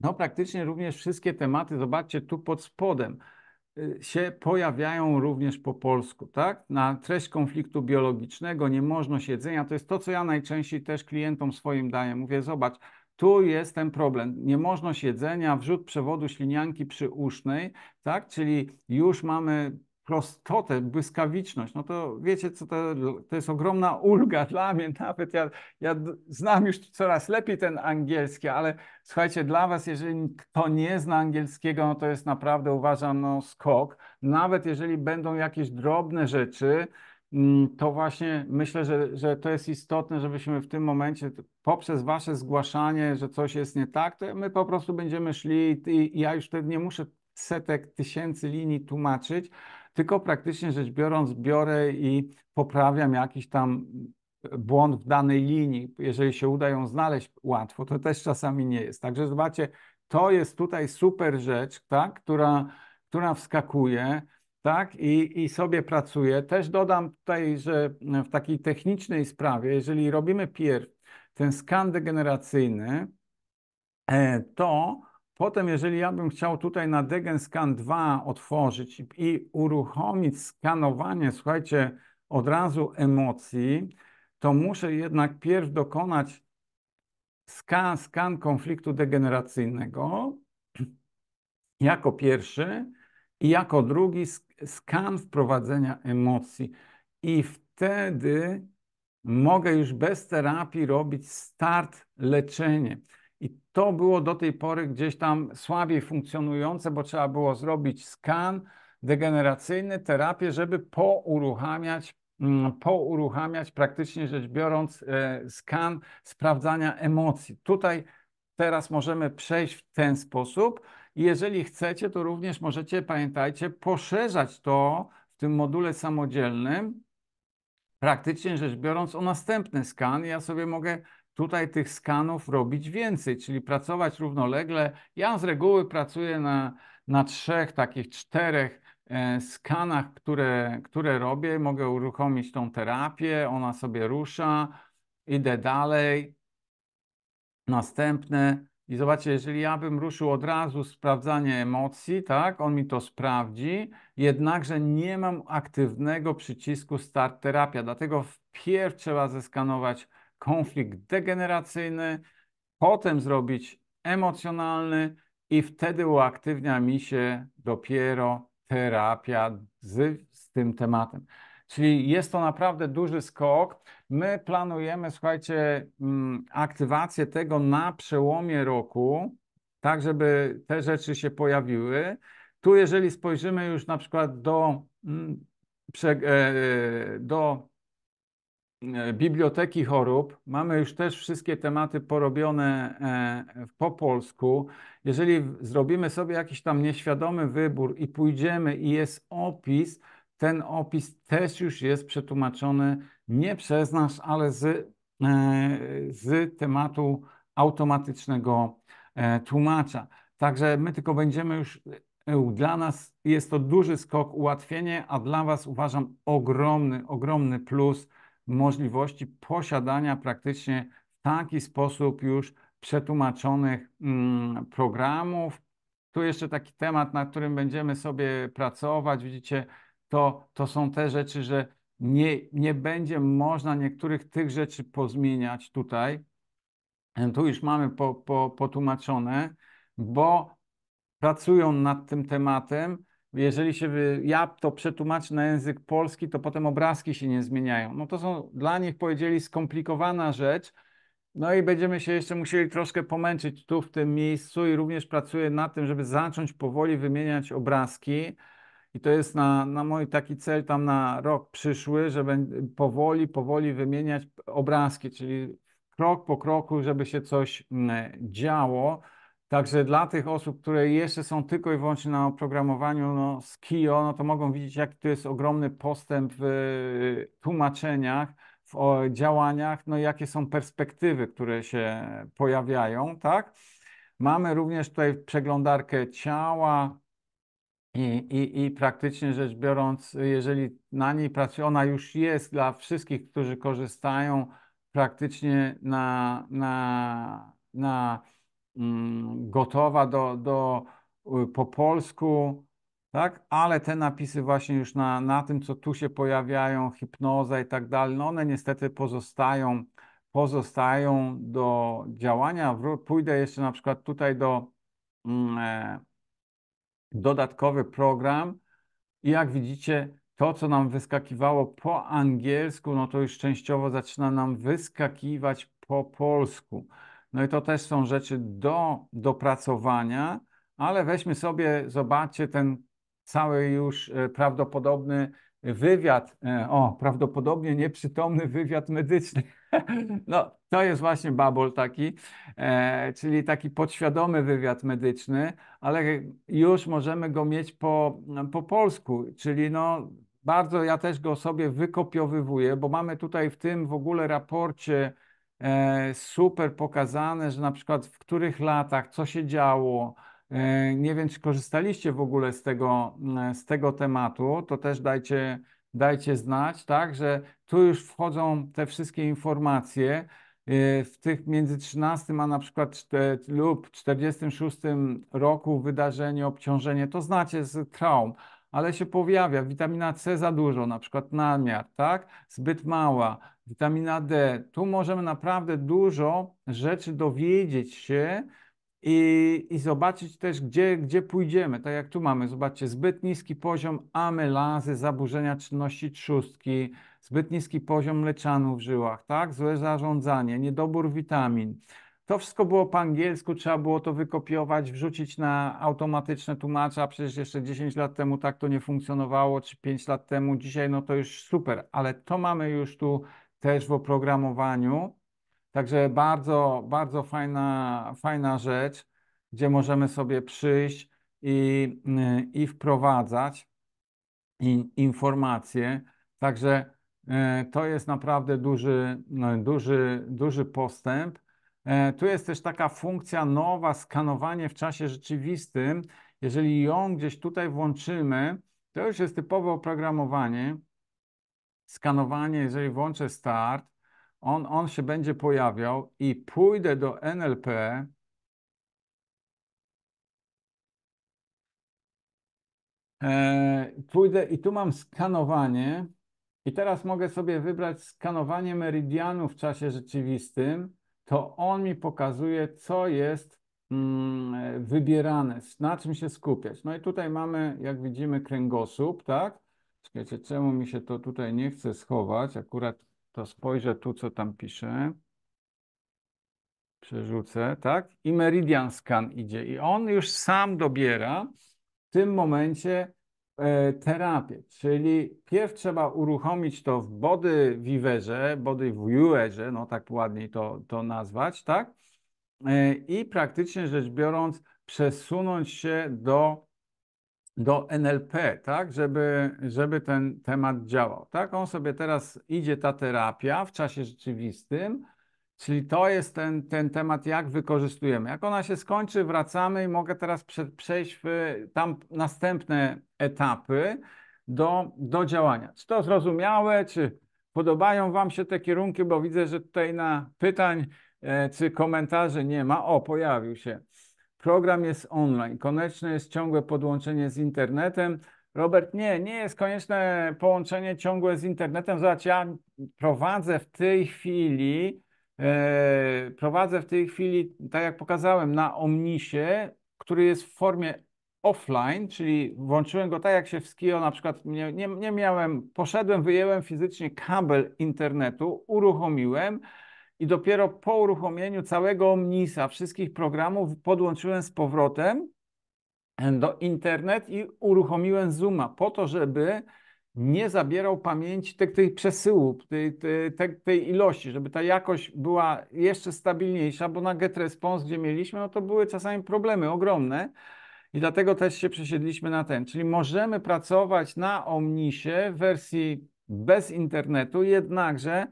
no praktycznie również wszystkie tematy, zobaczcie tu pod spodem, y, się pojawiają również po polsku, tak? Na treść konfliktu biologicznego, niemożność jedzenia, to jest to, co ja najczęściej też klientom swoim daję. Mówię, zobacz, tu jest ten problem. Niemożność jedzenia, wrzut przewodu ślinianki przyusznej, tak? czyli już mamy prostotę, błyskawiczność, no to wiecie, co to, to jest ogromna ulga [laughs] dla mnie. Nawet ja, ja znam już coraz lepiej ten angielski, ale słuchajcie, dla Was, jeżeli kto nie zna angielskiego, no to jest naprawdę, uważam, no, skok. Nawet jeżeli będą jakieś drobne rzeczy, Mm, to właśnie myślę, że, że to jest istotne, żebyśmy w tym momencie poprzez Wasze zgłaszanie, że coś jest nie tak, to my po prostu będziemy szli i ja już wtedy nie muszę setek tysięcy linii tłumaczyć, tylko praktycznie rzecz biorąc biorę i poprawiam jakiś tam błąd w danej linii. Jeżeli się uda ją znaleźć łatwo, to też czasami nie jest. Także zobaczcie, to jest tutaj super rzecz, tak, która, która wskakuje tak, i, i sobie pracuję. Też dodam tutaj, że w takiej technicznej sprawie, jeżeli robimy pierw ten skan degeneracyjny, e, to potem, jeżeli ja bym chciał tutaj na DegenScan 2 otworzyć i uruchomić skanowanie, słuchajcie, od razu emocji, to muszę jednak pierw dokonać skan, skan konfliktu degeneracyjnego jako pierwszy, i jako drugi skan wprowadzenia emocji. I wtedy mogę już bez terapii robić start leczenie. I to było do tej pory gdzieś tam słabiej funkcjonujące, bo trzeba było zrobić skan degeneracyjny, terapię, żeby pouruchamiać, mm, pouruchamiać praktycznie rzecz biorąc e, skan sprawdzania emocji. Tutaj teraz możemy przejść w ten sposób, jeżeli chcecie, to również możecie, pamiętajcie, poszerzać to w tym module samodzielnym, praktycznie rzecz biorąc, o następny skan. Ja sobie mogę tutaj tych skanów robić więcej, czyli pracować równolegle. Ja z reguły pracuję na, na trzech, takich czterech e, skanach, które, które robię. Mogę uruchomić tą terapię, ona sobie rusza, idę dalej. Następne i zobaczcie, jeżeli ja bym ruszył od razu sprawdzanie emocji, tak, on mi to sprawdzi, jednakże nie mam aktywnego przycisku start terapia, dlatego wpierw trzeba zeskanować konflikt degeneracyjny, potem zrobić emocjonalny i wtedy uaktywnia mi się dopiero terapia z, z tym tematem. Czyli jest to naprawdę duży skok. My planujemy, słuchajcie, mm, aktywację tego na przełomie roku, tak żeby te rzeczy się pojawiły. Tu, jeżeli spojrzymy już na przykład do, mm, e, do e, Biblioteki Chorób. Mamy już też wszystkie tematy porobione e, po polsku. Jeżeli zrobimy sobie jakiś tam nieświadomy wybór i pójdziemy i jest opis, ten opis też już jest przetłumaczony nie przez nas, ale z, e, z tematu automatycznego e, tłumacza. Także my tylko będziemy już, e, dla nas jest to duży skok, ułatwienie, a dla Was uważam ogromny, ogromny plus możliwości posiadania praktycznie w taki sposób już przetłumaczonych mm, programów. Tu jeszcze taki temat, nad którym będziemy sobie pracować. Widzicie, to, to są te rzeczy, że nie, nie będzie można niektórych tych rzeczy pozmieniać tutaj. E, tu już mamy po, po, potłumaczone, bo pracują nad tym tematem. Jeżeli się wy, ja to przetłumaczę na język polski, to potem obrazki się nie zmieniają. No to są dla nich powiedzieli skomplikowana rzecz. No i będziemy się jeszcze musieli troszkę pomęczyć tu w tym miejscu i również pracuję nad tym, żeby zacząć powoli wymieniać obrazki i to jest na, na mój taki cel tam na rok przyszły, żeby powoli, powoli wymieniać obrazki, czyli krok po kroku, żeby się coś mm, działo. Także dla tych osób, które jeszcze są tylko i wyłącznie na oprogramowaniu no, z KIO, no to mogą widzieć, jaki to jest ogromny postęp w y, tłumaczeniach, w działaniach, no jakie są perspektywy, które się pojawiają, tak? Mamy również tutaj przeglądarkę ciała, i, i, I praktycznie rzecz biorąc, jeżeli na niej pracuje, ona już jest dla wszystkich, którzy korzystają praktycznie na, na, na mm, gotowa do, do y, po polsku, tak? Ale te napisy właśnie już na, na tym, co tu się pojawiają, hipnoza i tak dalej, no one niestety pozostają, pozostają do działania. Pójdę jeszcze na przykład tutaj do. Mm, e, dodatkowy program. I jak widzicie, to, co nam wyskakiwało po angielsku, no to już częściowo zaczyna nam wyskakiwać po polsku. No i to też są rzeczy do dopracowania, ale weźmy sobie, zobaczcie ten cały już e, prawdopodobny wywiad, e, o, prawdopodobnie nieprzytomny wywiad medyczny. [laughs] No, to jest właśnie babol taki, e, czyli taki podświadomy wywiad medyczny, ale już możemy go mieć po, po polsku, czyli no bardzo ja też go sobie wykopiowywuję, bo mamy tutaj w tym w ogóle raporcie e, super pokazane, że na przykład w których latach, co się działo, e, nie wiem, czy korzystaliście w ogóle z tego, z tego tematu, to też dajcie dajcie znać, tak, że tu już wchodzą te wszystkie informacje, y, w tych między 13 a na przykład 4, lub 46 roku wydarzenie, obciążenie, to znacie z traum, ale się pojawia witamina C za dużo, na przykład nadmiar, tak? Zbyt mała, witamina D. Tu możemy naprawdę dużo rzeczy dowiedzieć się, i, i zobaczyć też, gdzie, gdzie pójdziemy. Tak jak tu mamy, zobaczcie, zbyt niski poziom amylazy, zaburzenia czynności trzustki, zbyt niski poziom mleczanu w żyłach, tak? złe zarządzanie, niedobór witamin. To wszystko było po angielsku, trzeba było to wykopiować, wrzucić na automatyczne tłumacze, a przecież jeszcze 10 lat temu tak to nie funkcjonowało, czy 5 lat temu, dzisiaj no to już super, ale to mamy już tu też w oprogramowaniu Także bardzo, bardzo fajna, fajna rzecz, gdzie możemy sobie przyjść i, y, i wprowadzać in, informacje. Także y, to jest naprawdę duży, no, duży, duży postęp. E, tu jest też taka funkcja nowa, skanowanie w czasie rzeczywistym. Jeżeli ją gdzieś tutaj włączymy, to już jest typowe oprogramowanie. Skanowanie, jeżeli włączę start, on, on się będzie pojawiał i pójdę do NLP, e, pójdę i tu mam skanowanie i teraz mogę sobie wybrać skanowanie meridianu w czasie rzeczywistym, to on mi pokazuje, co jest mm, wybierane, na czym się skupiać. No i tutaj mamy, jak widzimy, kręgosłup, tak? Czekajcie, czemu mi się to tutaj nie chce schować? Akurat to spojrzę tu, co tam pisze. Przerzucę, tak? I Meridian Scan idzie. I on już sam dobiera w tym momencie e, terapię. Czyli pierw trzeba uruchomić to w body viverze, body viewerze, no tak ładniej to, to nazwać, tak? E, I praktycznie rzecz biorąc przesunąć się do do NLP, tak, żeby, żeby ten temat działał. Tak, on sobie teraz idzie ta terapia w czasie rzeczywistym, czyli to jest ten, ten temat, jak wykorzystujemy. Jak ona się skończy, wracamy i mogę teraz prze, przejść w tam następne etapy do, do działania. Czy to zrozumiałe, czy podobają Wam się te kierunki, bo widzę, że tutaj na pytań e, czy komentarzy nie ma. O, pojawił się. Program jest online, konieczne jest ciągłe podłączenie z internetem. Robert, nie, nie jest konieczne połączenie ciągłe z internetem. Zobacz, ja prowadzę w tej chwili, e, prowadzę w tej chwili, tak jak pokazałem, na Omnisie, który jest w formie offline, czyli włączyłem go tak jak się w Skio, na przykład nie, nie, nie miałem, poszedłem, wyjęłem fizycznie kabel internetu, uruchomiłem, i dopiero po uruchomieniu całego Omnisa, wszystkich programów podłączyłem z powrotem do internet i uruchomiłem Zooma po to, żeby nie zabierał pamięci tych, tej przesyłów, tej, tej, tej, ilości, żeby ta jakość była jeszcze stabilniejsza, bo na GetResponse, gdzie mieliśmy, no to były czasami problemy ogromne i dlatego też się przesiedliśmy na ten. Czyli możemy pracować na Omnisie w wersji bez internetu, jednakże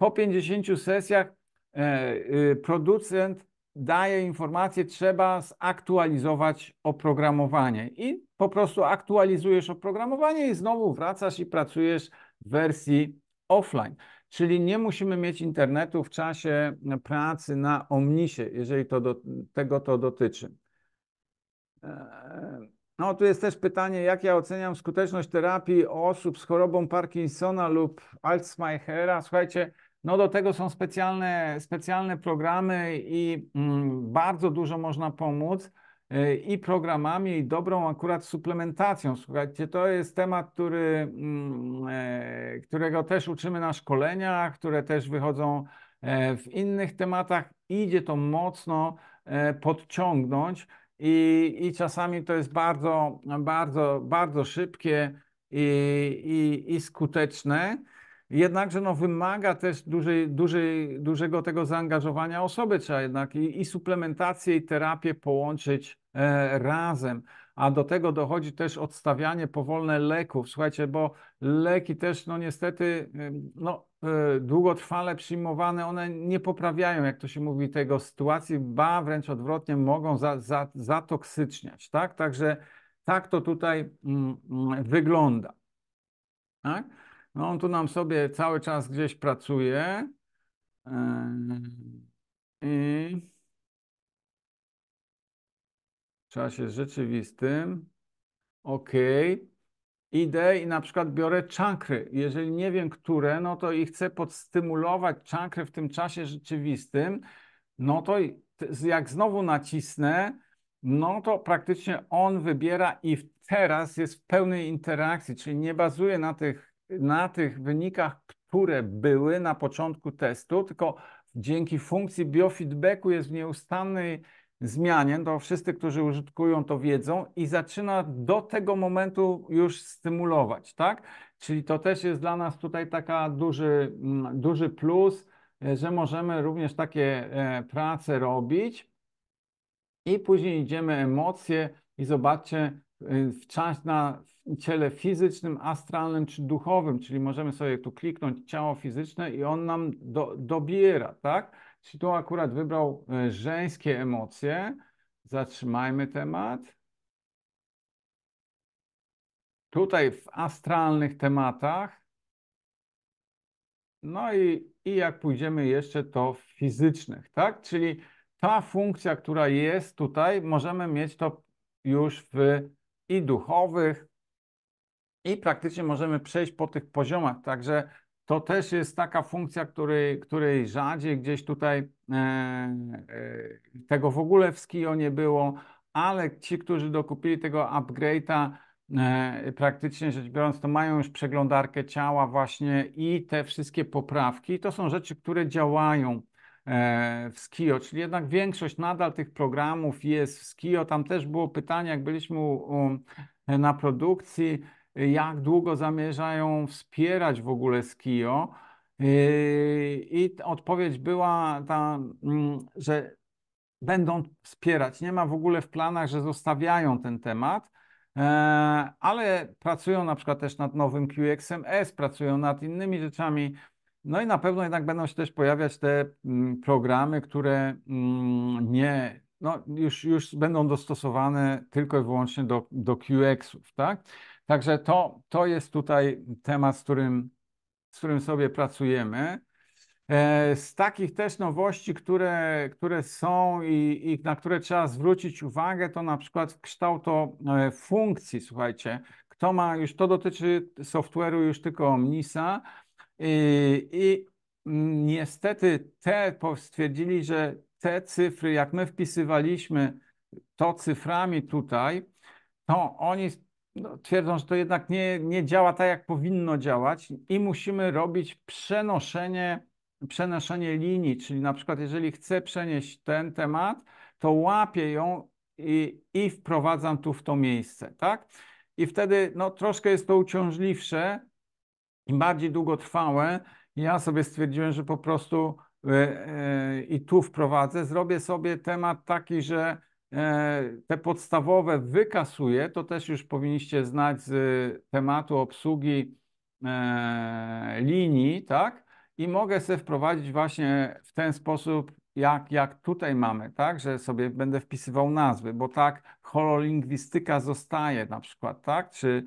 po 50 sesjach e, y, producent daje informację, trzeba zaktualizować oprogramowanie. I po prostu aktualizujesz oprogramowanie i znowu wracasz i pracujesz w wersji offline. Czyli nie musimy mieć internetu w czasie pracy na Omnisie, jeżeli to do, tego to dotyczy. E, no, tu jest też pytanie, jak ja oceniam skuteczność terapii osób z chorobą Parkinsona lub Alzheimera. Słuchajcie, no do tego są specjalne, specjalne programy i mm, bardzo dużo można pomóc y, i programami, i dobrą akurat suplementacją. Słuchajcie, to jest temat, który, mm, e, którego też uczymy na szkoleniach, które też wychodzą e, w innych tematach. Idzie to mocno e, podciągnąć i, i czasami to jest bardzo, bardzo, bardzo szybkie i, i, i skuteczne. Jednakże no, wymaga też dużej dużej dużego tego zaangażowania osoby. Trzeba jednak i, i suplementację, i terapię połączyć e, razem. A do tego dochodzi też odstawianie powolne leków. Słuchajcie, bo leki też no niestety no, e, długotrwale przyjmowane, one nie poprawiają, jak to się mówi, tego sytuacji, ba wręcz odwrotnie mogą za, za, zatoksyczniać. Tak? Także tak to tutaj mm, mm wygląda. Tak? No on tu nam sobie cały czas gdzieś pracuje. Eee, I w czasie rzeczywistym. OK. Idę i na przykład biorę czankry. Jeżeli nie wiem, które, no to i chcę podstymulować czankry w tym czasie rzeczywistym, no to jak znowu nacisnę, no to praktycznie on wybiera i teraz jest w pełnej interakcji, czyli nie bazuje na tych na tych wynikach, które były na początku testu, tylko dzięki funkcji biofeedbacku jest w nieustannej zmianie. To wszyscy, którzy użytkują, to wiedzą i zaczyna do tego momentu już stymulować, tak? Czyli to też jest dla nas tutaj taka duży, mm, duży plus, e, że możemy również takie e, prace robić. I później idziemy emocje i zobaczcie, Y, w czas na ciele fizycznym, astralnym czy duchowym, czyli możemy sobie tu kliknąć ciało fizyczne i on nam do, dobiera, tak? Czyli tu akurat wybrał y, żeńskie emocje. Zatrzymajmy temat. Tutaj w astralnych tematach. No i, i jak pójdziemy jeszcze, to w fizycznych, tak? Czyli ta funkcja, która jest tutaj, możemy mieć to już w i duchowych, i praktycznie możemy przejść po tych poziomach. Także to też jest taka funkcja, której, której rzadziej gdzieś tutaj e, e, tego w ogóle w Skio nie było, ale ci, którzy dokupili tego upgrade'a, e, praktycznie rzecz biorąc, to mają już przeglądarkę ciała właśnie i te wszystkie poprawki. To są rzeczy, które działają E, w Skio, czyli jednak większość nadal tych programów jest w Skio. Tam też było pytanie, jak byliśmy na produkcji, jak długo zamierzają wspierać w ogóle Skio. Y, I odpowiedź była ta, mm, że będą wspierać. Nie ma w ogóle w planach, że zostawiają ten temat, e, ale pracują na przykład też nad nowym QXMS, pracują nad innymi rzeczami no i na pewno jednak będą się też pojawiać te mm, programy, które mm, nie, no już, już będą dostosowane tylko i wyłącznie do, do QX-ów, tak? Także to, to jest tutaj temat, z którym, z którym sobie pracujemy. E, z takich też nowości, które, które są i, i, na które trzeba zwrócić uwagę, to na przykład kształt e, funkcji, słuchajcie. Kto ma, już to dotyczy software'u już tylko Omnisa, Y, I niestety te stwierdzili, że te cyfry, jak my wpisywaliśmy to cyframi tutaj, to oni no, twierdzą, że to jednak nie, nie działa tak, jak powinno działać i musimy robić przenoszenie, przenoszenie linii, czyli na przykład jeżeli chcę przenieść ten temat, to łapię ją i, i wprowadzam tu w to miejsce, tak? I wtedy no, troszkę jest to uciążliwsze, im bardziej długotrwałe, ja sobie stwierdziłem, że po prostu e, e, i tu wprowadzę, zrobię sobie temat taki, że e, te podstawowe wykasuję, to też już powinniście znać z tematu obsługi linii, tak? I mogę sobie wprowadzić właśnie w ten sposób, jak, jak tutaj mamy, tak? Że sobie będę wpisywał nazwy, bo tak hololingwistyka zostaje na przykład, tak? Czy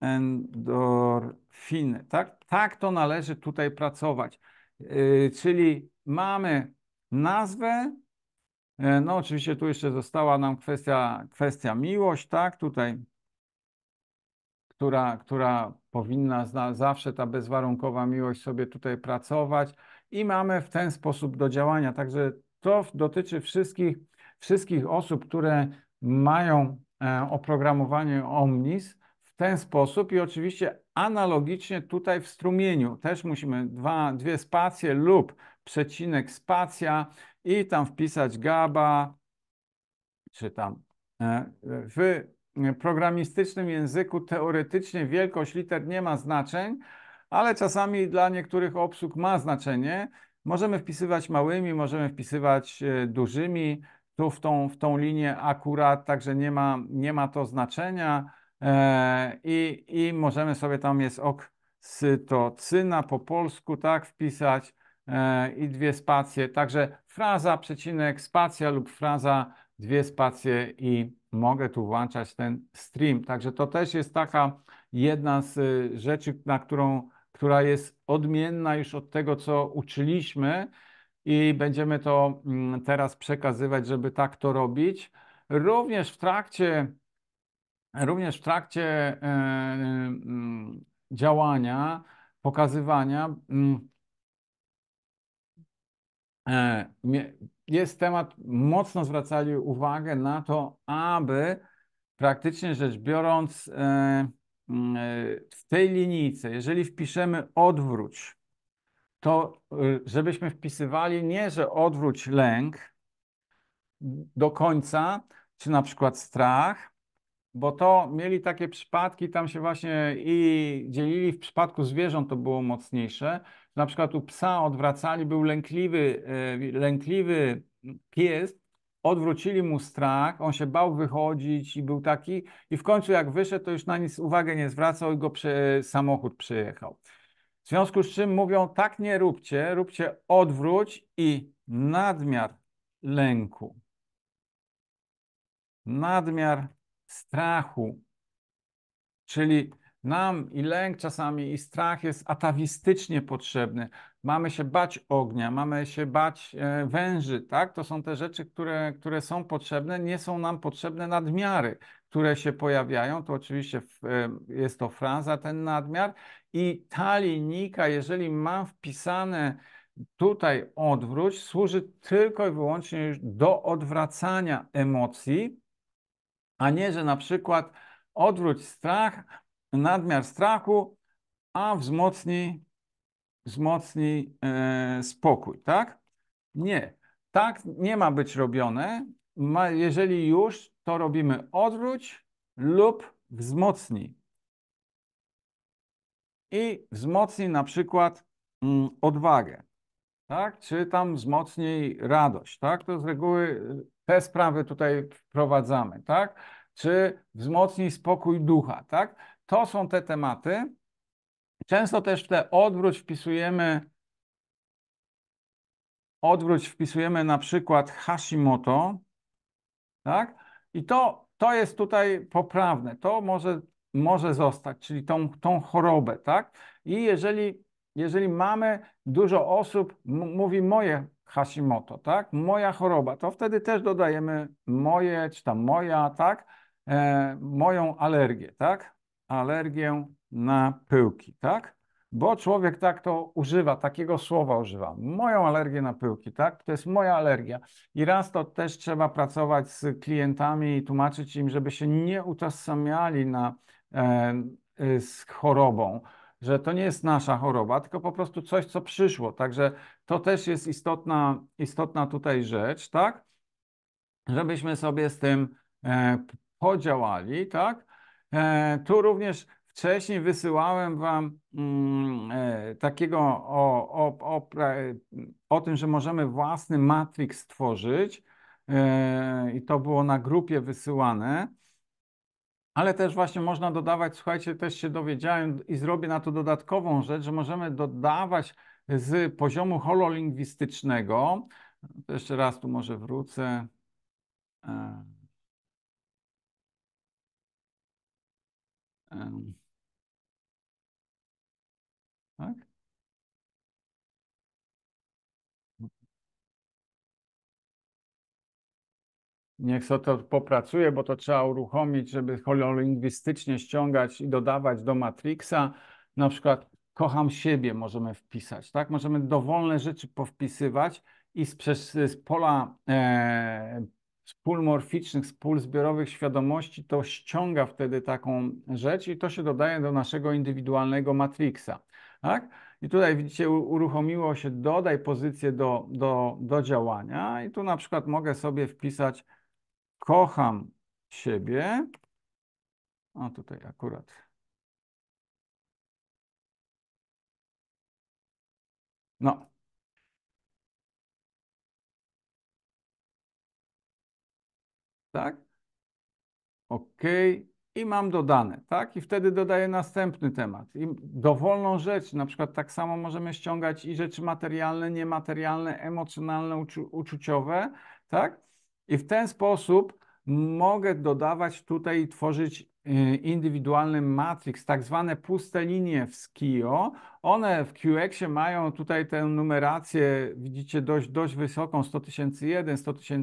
endorfiny. Tak, tak to należy tutaj pracować. Yy, czyli mamy nazwę. Yy, no, oczywiście tu jeszcze została nam kwestia, kwestia miłość, tak? Tutaj, która, która powinna zna, zawsze ta bezwarunkowa miłość sobie tutaj pracować. I mamy w ten sposób do działania. Także to dotyczy wszystkich, wszystkich osób, które mają e, oprogramowanie Omnis ten sposób i oczywiście analogicznie tutaj w strumieniu też musimy dwa, dwie spacje lub przecinek spacja i tam wpisać GABA czy tam e, w programistycznym języku teoretycznie wielkość liter nie ma znaczeń, ale czasami dla niektórych obsług ma znaczenie. Możemy wpisywać małymi, możemy wpisywać e, dużymi, tu w tą, w tą linię akurat, także nie ma, nie ma to znaczenia. E, i, i możemy sobie tam jest oksytocyna po polsku, tak, wpisać e, i dwie spacje. Także fraza, przecinek, spacja lub fraza, dwie spacje i mogę tu włączać ten stream. Także to też jest taka jedna z y, rzeczy, na którą, która jest odmienna już od tego, co uczyliśmy i będziemy to mm, teraz przekazywać, żeby tak to robić. Również w trakcie również w trakcie e, e, działania, pokazywania mm, e, jest temat, mocno zwracali uwagę na to, aby praktycznie rzecz biorąc mm, w tej linijce, jeżeli wpiszemy odwróć, to żebyśmy wpisywali nie, że odwróć lęk do końca, czy na przykład strach, bo to mieli takie przypadki, tam się właśnie i dzielili w przypadku zwierząt, to było mocniejsze. Na przykład u psa odwracali, był lękliwy, e, lękliwy pies, odwrócili mu strach, on się bał wychodzić i był taki, i w końcu jak wyszedł, to już na nic uwagę nie zwracał i go samochód przyjechał. W związku z czym mówią, tak nie róbcie, róbcie odwróć i nadmiar lęku. Nadmiar strachu. Czyli nam i lęk czasami i strach jest atawistycznie potrzebny. Mamy się bać ognia, mamy się bać e, węży, tak? To są te rzeczy, które, które są potrzebne, nie są nam potrzebne nadmiary, które się pojawiają. To oczywiście e, jest to fraza, ten nadmiar. I ta linijka, jeżeli mam wpisane tutaj odwróć, służy tylko i wyłącznie do odwracania emocji, a nie, że na przykład odwróć strach, nadmiar strachu, a wzmocni, wzmocni e, spokój, tak? Nie, tak nie ma być robione. Ma, jeżeli już, to robimy odwróć lub wzmocni. I wzmocni na przykład mm, odwagę, tak? Czy tam wzmocni radość, tak? To z reguły te sprawy tutaj wprowadzamy, tak? Czy wzmocnij spokój ducha, tak? To są te tematy. Często też w te odwróć wpisujemy odwróć wpisujemy na przykład Hashimoto, tak? I to, to jest tutaj poprawne, to może, może zostać, czyli tą, tą chorobę, tak? I jeżeli, jeżeli mamy dużo osób, mówi moje Hashimoto, tak? Moja choroba, to wtedy też dodajemy moje, czy tam moja, tak? E, moją alergię, tak? Alergię na pyłki, tak? Bo człowiek tak to używa, takiego słowa używa. Moją alergię na pyłki, tak? To jest moja alergia. I raz to też trzeba pracować z klientami i tłumaczyć im, żeby się nie utożsamiali na, e, y, z chorobą, że to nie jest nasza choroba, tylko po prostu coś, co przyszło. Także to też jest istotna, istotna tutaj rzecz, tak? Żebyśmy sobie z tym e, podziałali, tak? E, tu również wcześniej wysyłałem Wam mm, e, takiego o, o, o, o tym, że możemy własny matrix stworzyć i to było na grupie wysyłane. Ale też właśnie można dodawać, słuchajcie, też się dowiedziałem i zrobię na to dodatkową rzecz, że możemy dodawać z poziomu hololingwistycznego. To jeszcze raz tu może wrócę. E, e, tak? Niech sobie to popracuje, bo to trzeba uruchomić, żeby hololingwistycznie ściągać i dodawać do Matrixa. Na przykład kocham siebie możemy wpisać, tak? Możemy dowolne rzeczy powpisywać i z, z pola e, z pól morficznych, z pól zbiorowych świadomości, to ściąga wtedy taką rzecz i to się dodaje do naszego indywidualnego matrixa. Tak? I tutaj widzicie, uruchomiło się dodaj pozycję do, do, do działania i tu na przykład mogę sobie wpisać kocham siebie. O, tutaj akurat No. Tak? OK. I mam dodane, tak? I wtedy dodaję następny temat. I dowolną rzecz, na przykład tak samo możemy ściągać i rzeczy materialne, niematerialne, emocjonalne, uczu uczuciowe, tak? I w ten sposób mogę dodawać tutaj i tworzyć Y, indywidualny matrix, tak zwane puste linie w Skio. One w QX mają tutaj tę numerację, widzicie, dość, dość wysoką, 100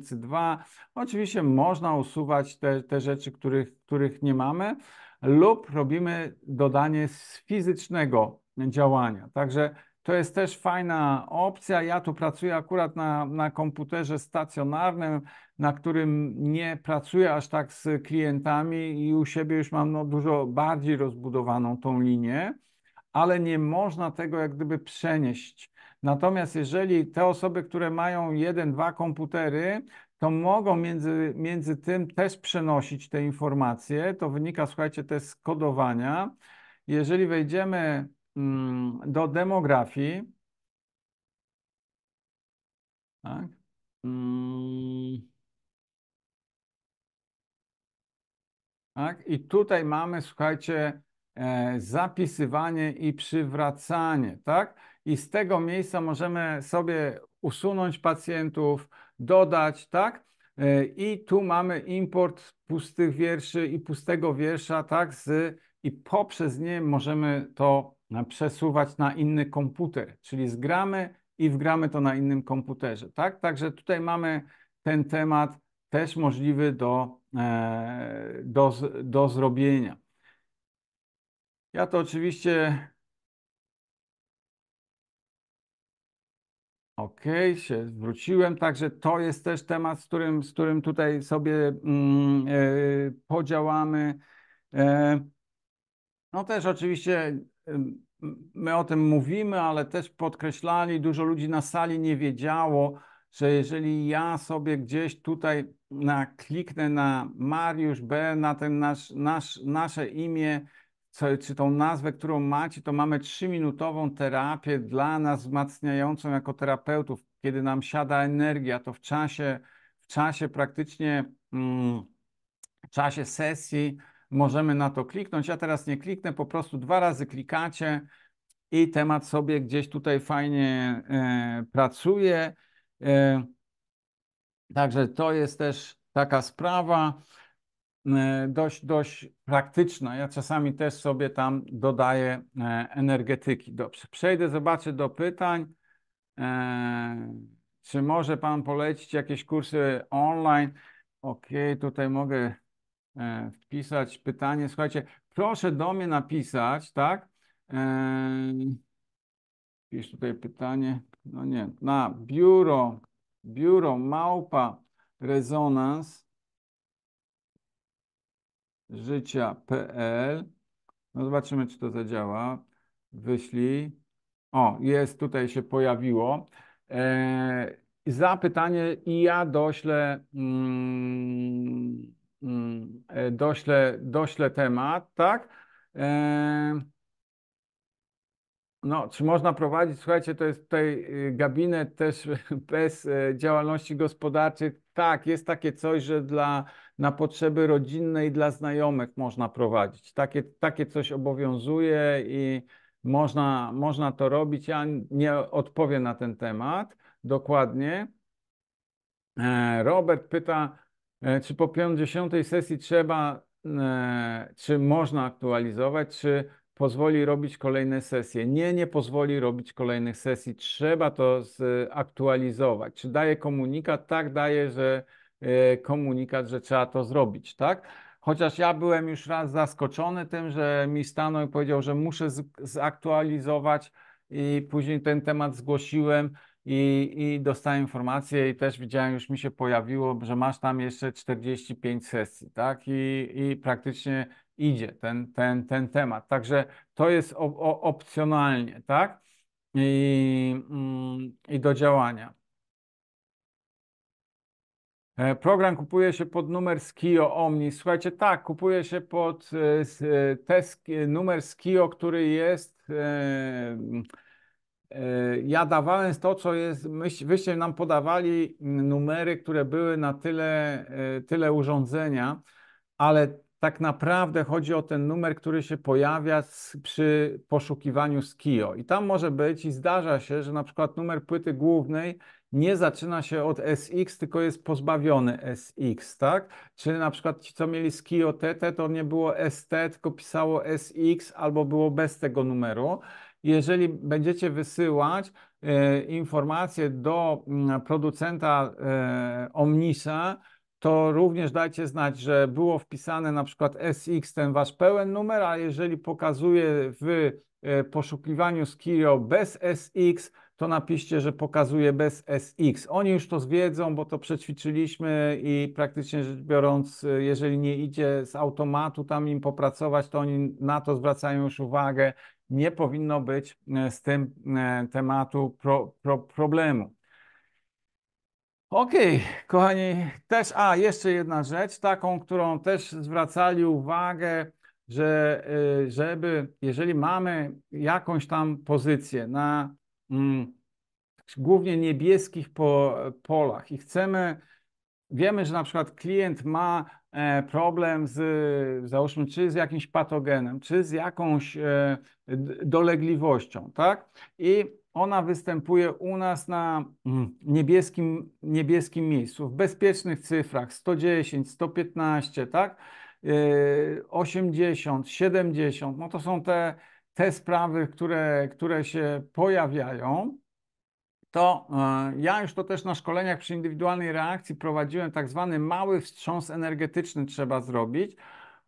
002. Oczywiście można usuwać te, te rzeczy, których, których nie mamy lub robimy dodanie z fizycznego działania. Także to jest też fajna opcja. Ja tu pracuję akurat na, na komputerze stacjonarnym, na którym nie pracuję aż tak z klientami i u siebie już mam no, dużo bardziej rozbudowaną tą linię, ale nie można tego jak gdyby przenieść. Natomiast jeżeli te osoby, które mają jeden, dwa komputery, to mogą między, między tym też przenosić te informacje. To wynika, słuchajcie, też z kodowania. Jeżeli wejdziemy Mm, do demografii. Tak. Mm. Tak, i tutaj mamy, słuchajcie, e, zapisywanie i przywracanie, tak? I z tego miejsca możemy sobie usunąć pacjentów, dodać, tak? E, I tu mamy import pustych wierszy i pustego wiersza, tak? Z, I poprzez nie możemy to przesuwać na inny komputer, czyli zgramy i wgramy to na innym komputerze. Tak? Także tutaj mamy ten temat też możliwy do, e, do, do zrobienia. Ja to oczywiście. Ok, się zwróciłem, także to jest też temat, z którym, z którym tutaj sobie yy, podziałamy. Yy. No też oczywiście my o tym mówimy, ale też podkreślali, dużo ludzi na sali nie wiedziało, że jeżeli ja sobie gdzieś tutaj na, kliknę na Mariusz B, na ten nasz, nasz, nasze imię, co, czy tą nazwę, którą macie, to mamy trzyminutową terapię dla nas wzmacniającą jako terapeutów. Kiedy nam siada energia, to w czasie, w czasie praktycznie, mm, czasie sesji, możemy na to kliknąć. Ja teraz nie kliknę, po prostu dwa razy klikacie i temat sobie gdzieś tutaj fajnie e, pracuje. E, także to jest też taka sprawa e, dość, dość praktyczna. Ja czasami też sobie tam dodaję energetyki. Dobrze, przejdę, zobaczę do pytań. Czy może Pan polecić jakieś kursy online? OK, tutaj mogę E, wpisać pytanie. Słuchajcie, proszę do mnie napisać, tak? E, Pisz tutaj pytanie, no nie, na biuro, biuro małpa rezonans życia.pl. No zobaczymy, czy to zadziała. Wyślij. O, jest, tutaj się pojawiło. E, zapytanie i ja doślę. Mm, Mm, e, doślę, doślę temat, tak? E, no, czy można prowadzić, słuchajcie, to jest tutaj y, gabinet też [laughs] bez e, działalności gospodarczej. Tak, jest takie coś, że dla, na potrzeby rodzinne i dla znajomych można prowadzić. Takie, takie coś obowiązuje i można, można to robić. Ja nie odpowiem na ten temat dokładnie. Robert pyta, E, czy po 50 sesji trzeba, e, czy można aktualizować, czy pozwoli robić kolejne sesje? Nie, nie pozwoli robić kolejnych sesji. Trzeba to zaktualizować. Czy daje komunikat? Tak, daje, że e, komunikat, że trzeba to zrobić, tak? Chociaż ja byłem już raz zaskoczony tym, że mi stanął i powiedział, że muszę zaktualizować i później ten temat zgłosiłem i, i dostałem informację i też widziałem, już mi się pojawiło, że masz tam jeszcze 45 sesji, tak? I, i praktycznie idzie ten, ten, ten temat. Także to jest opcjonalnie, tak? I, mm, I do działania. E, program kupuje się pod numer Skio Omni. Słuchajcie, tak, kupuje się pod e, e, te, numer Skio, który jest. Yy, Yy, ja dawałem to, co jest, wyście nam podawali numery, które były na tyle, yy, tyle urządzenia, ale tak naprawdę chodzi o ten numer, który się pojawia przy poszukiwaniu skio. I tam może być i zdarza się, że na przykład numer płyty głównej nie zaczyna się od SX, tylko jest pozbawiony SX, tak? Czy na przykład ci, co mieli skio TT, to nie było ST, tylko pisało SX albo było bez tego numeru jeżeli będziecie wysyłać e, informacje do mm, producenta e, Omnisa, to również dajcie znać, że było wpisane na przykład SX, ten wasz pełen numer, a jeżeli pokazuje w e, poszukiwaniu Skirio bez SX, to napiszcie, że pokazuje bez SX. Oni już to zwiedzą, bo to przećwiczyliśmy i praktycznie rzecz biorąc, jeżeli nie idzie z automatu tam im popracować, to oni na to zwracają już uwagę nie powinno być e, z tym e, tematu pro, pro, problemu. Okej, okay, kochani, też, a jeszcze jedna rzecz, taką, którą też zwracali uwagę, że e, żeby, jeżeli mamy jakąś tam pozycję na mm, głównie niebieskich po, polach i chcemy, wiemy, że na przykład klient ma E, problem z, załóżmy, czy z jakimś patogenem, czy z jakąś e, dolegliwością, tak? I ona występuje u nas na mm, niebieskim, niebieskim miejscu, w bezpiecznych cyfrach 110, 115, tak? 80, e, 70, no to są te, te sprawy, które, które się pojawiają to e, ja już to też na szkoleniach przy indywidualnej reakcji prowadziłem tak zwany mały wstrząs energetyczny trzeba zrobić.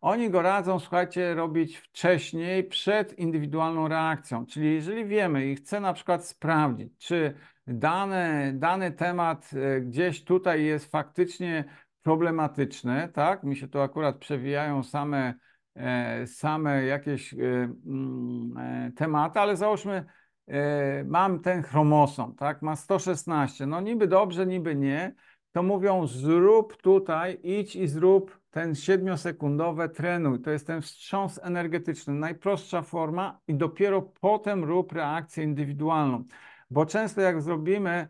Oni go radzą, słuchajcie, robić wcześniej, przed indywidualną reakcją. Czyli jeżeli wiemy i chcę na przykład sprawdzić, czy dany, dany temat e, gdzieś tutaj jest faktycznie problematyczny, tak? Mi się tu akurat przewijają same, e, same jakieś mm, tematy, ale załóżmy, E, mam ten chromosom, tak, ma 116, no niby dobrze, niby nie, to mówią zrób tutaj, idź i zrób ten siedmiosekundowe trenuj. To jest ten wstrząs energetyczny, najprostsza forma i dopiero potem rób reakcję indywidualną. Bo często jak zrobimy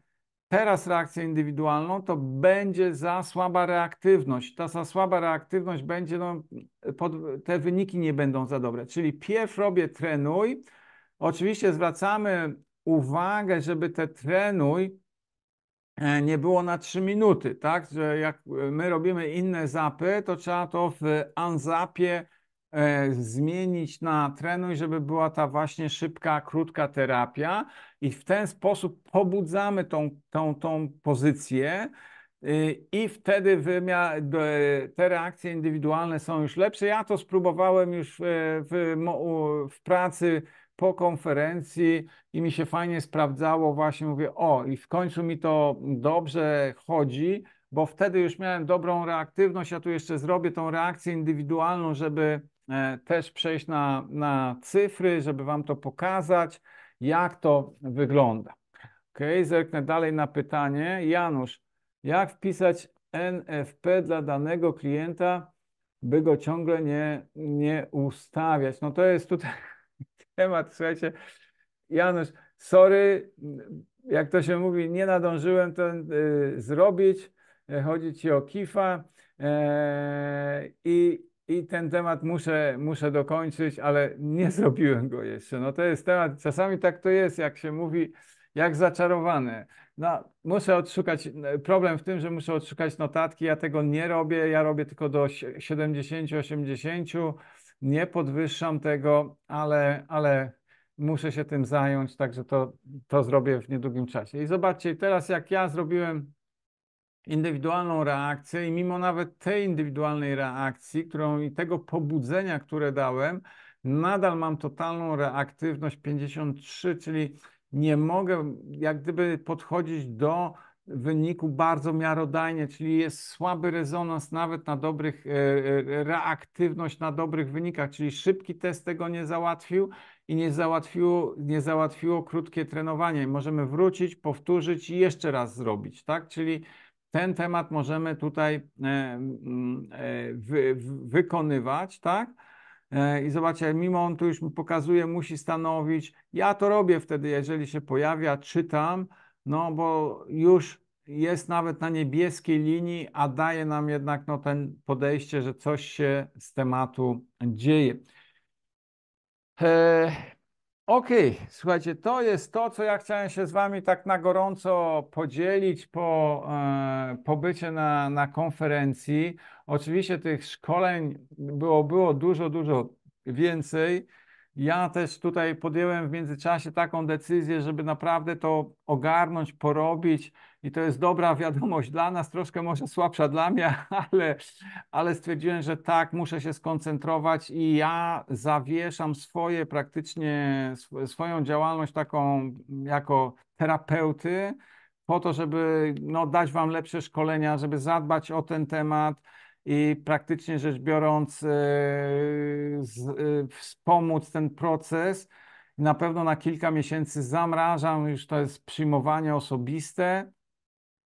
teraz reakcję indywidualną, to będzie za słaba reaktywność. Ta za słaba reaktywność będzie, no, pod, te wyniki nie będą za dobre. Czyli pierw robię trenuj, Oczywiście zwracamy uwagę, żeby te trenuj e, nie było na 3 minuty, tak? Że jak e, my robimy inne zapy, to trzeba to w anzapie e, zmienić na trenuj, żeby była ta właśnie szybka, krótka terapia i w ten sposób pobudzamy tą, tą, tą pozycję y, i wtedy wymiar, te reakcje indywidualne są już lepsze. Ja to spróbowałem już w, w pracy po konferencji i mi się fajnie sprawdzało, właśnie mówię, o, i w końcu mi to dobrze chodzi, bo wtedy już miałem dobrą reaktywność, ja tu jeszcze zrobię tą reakcję indywidualną, żeby e, też przejść na, na cyfry, żeby Wam to pokazać, jak to wygląda. Ok, zerknę dalej na pytanie. Janusz, jak wpisać NFP dla danego klienta, by go ciągle nie, nie ustawiać? No to jest tutaj temat. Słuchajcie, Janusz, sorry, jak to się mówi, nie nadążyłem to y, zrobić. Chodzi ci o kifa e, i, i ten temat muszę, muszę dokończyć, ale nie [laughs] zrobiłem go jeszcze. No to jest temat, czasami tak to jest, jak się mówi, jak zaczarowany. No, muszę odszukać, problem w tym, że muszę odszukać notatki, ja tego nie robię, ja robię tylko do 70-80 nie podwyższam tego, ale, ale muszę się tym zająć, także to, to zrobię w niedługim czasie. I zobaczcie, teraz jak ja zrobiłem indywidualną reakcję i mimo nawet tej indywidualnej reakcji, którą i tego pobudzenia, które dałem, nadal mam totalną reaktywność 53, czyli nie mogę jak gdyby podchodzić do wyniku bardzo miarodajnie, czyli jest słaby rezonans nawet na dobrych, e, e, reaktywność na dobrych wynikach, czyli szybki test tego nie załatwił i nie załatwiło, nie załatwiło krótkie trenowanie. Możemy wrócić, powtórzyć i jeszcze raz zrobić, tak? Czyli ten temat możemy tutaj e, wy, wykonywać, tak? I zobaczcie, mimo on tu już mi pokazuje, musi stanowić. Ja to robię wtedy, jeżeli się pojawia, czytam, no bo już jest nawet na niebieskiej linii, a daje nam jednak no, ten podejście, że coś się z tematu dzieje. E, Okej, okay. słuchajcie, to jest to, co ja chciałem się z Wami tak na gorąco podzielić po e, pobycie na, na konferencji. Oczywiście tych szkoleń było, było dużo, dużo więcej. Ja też tutaj podjąłem w międzyczasie taką decyzję, żeby naprawdę to ogarnąć, porobić i to jest dobra [laughs] wiadomość dla nas, troszkę może słabsza dla mnie, [laughs] ale, ale stwierdziłem, że tak, muszę się skoncentrować i ja zawieszam swoje praktycznie, swoją działalność taką jako terapeuty, po to, żeby no, dać Wam lepsze szkolenia, żeby zadbać o ten temat, i praktycznie rzecz biorąc e, e, wspomóc ten proces. Na pewno na kilka miesięcy zamrażam, już to jest przyjmowanie osobiste.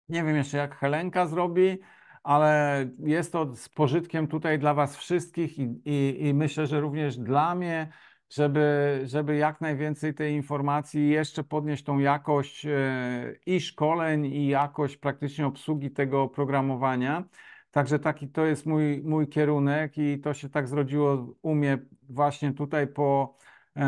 Nie wiem jeszcze jak Helenka zrobi, ale jest to z pożytkiem tutaj dla Was wszystkich i, i, i myślę, że również dla mnie, żeby, żeby jak najwięcej tej informacji jeszcze podnieść tą jakość e, i szkoleń, i jakość praktycznie obsługi tego oprogramowania. Także taki to jest mój, mój kierunek i to się tak zrodziło u mnie właśnie tutaj po, e,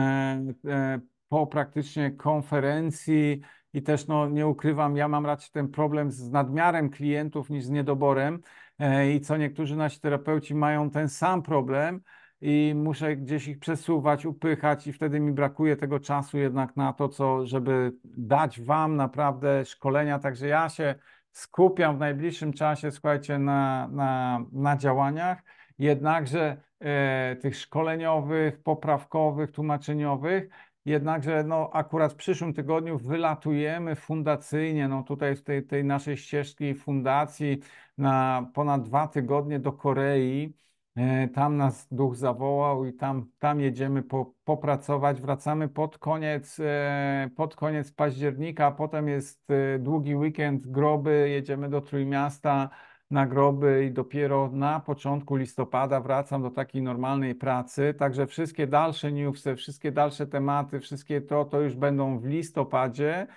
e, po praktycznie konferencji i też no, nie ukrywam, ja mam raczej ten problem z nadmiarem klientów niż z niedoborem e, i co niektórzy nasi terapeuci mają ten sam problem i muszę gdzieś ich przesuwać, upychać i wtedy mi brakuje tego czasu jednak na to, co, żeby dać Wam naprawdę szkolenia, także ja się skupiam w najbliższym czasie, słuchajcie, na, na, na działaniach, jednakże e, tych szkoleniowych, poprawkowych, tłumaczeniowych, jednakże no, akurat w przyszłym tygodniu wylatujemy fundacyjnie, no tutaj z tej, tej naszej ścieżki fundacji na ponad dwa tygodnie do Korei, E, tam nas duch zawołał i tam, tam jedziemy po, popracować. Wracamy pod koniec, e, pod koniec października, potem jest e, długi weekend, groby, jedziemy do Trójmiasta na groby i dopiero na początku listopada wracam do takiej normalnej pracy. Także wszystkie dalsze newsy, wszystkie dalsze tematy, wszystkie to, to już będą w listopadzie.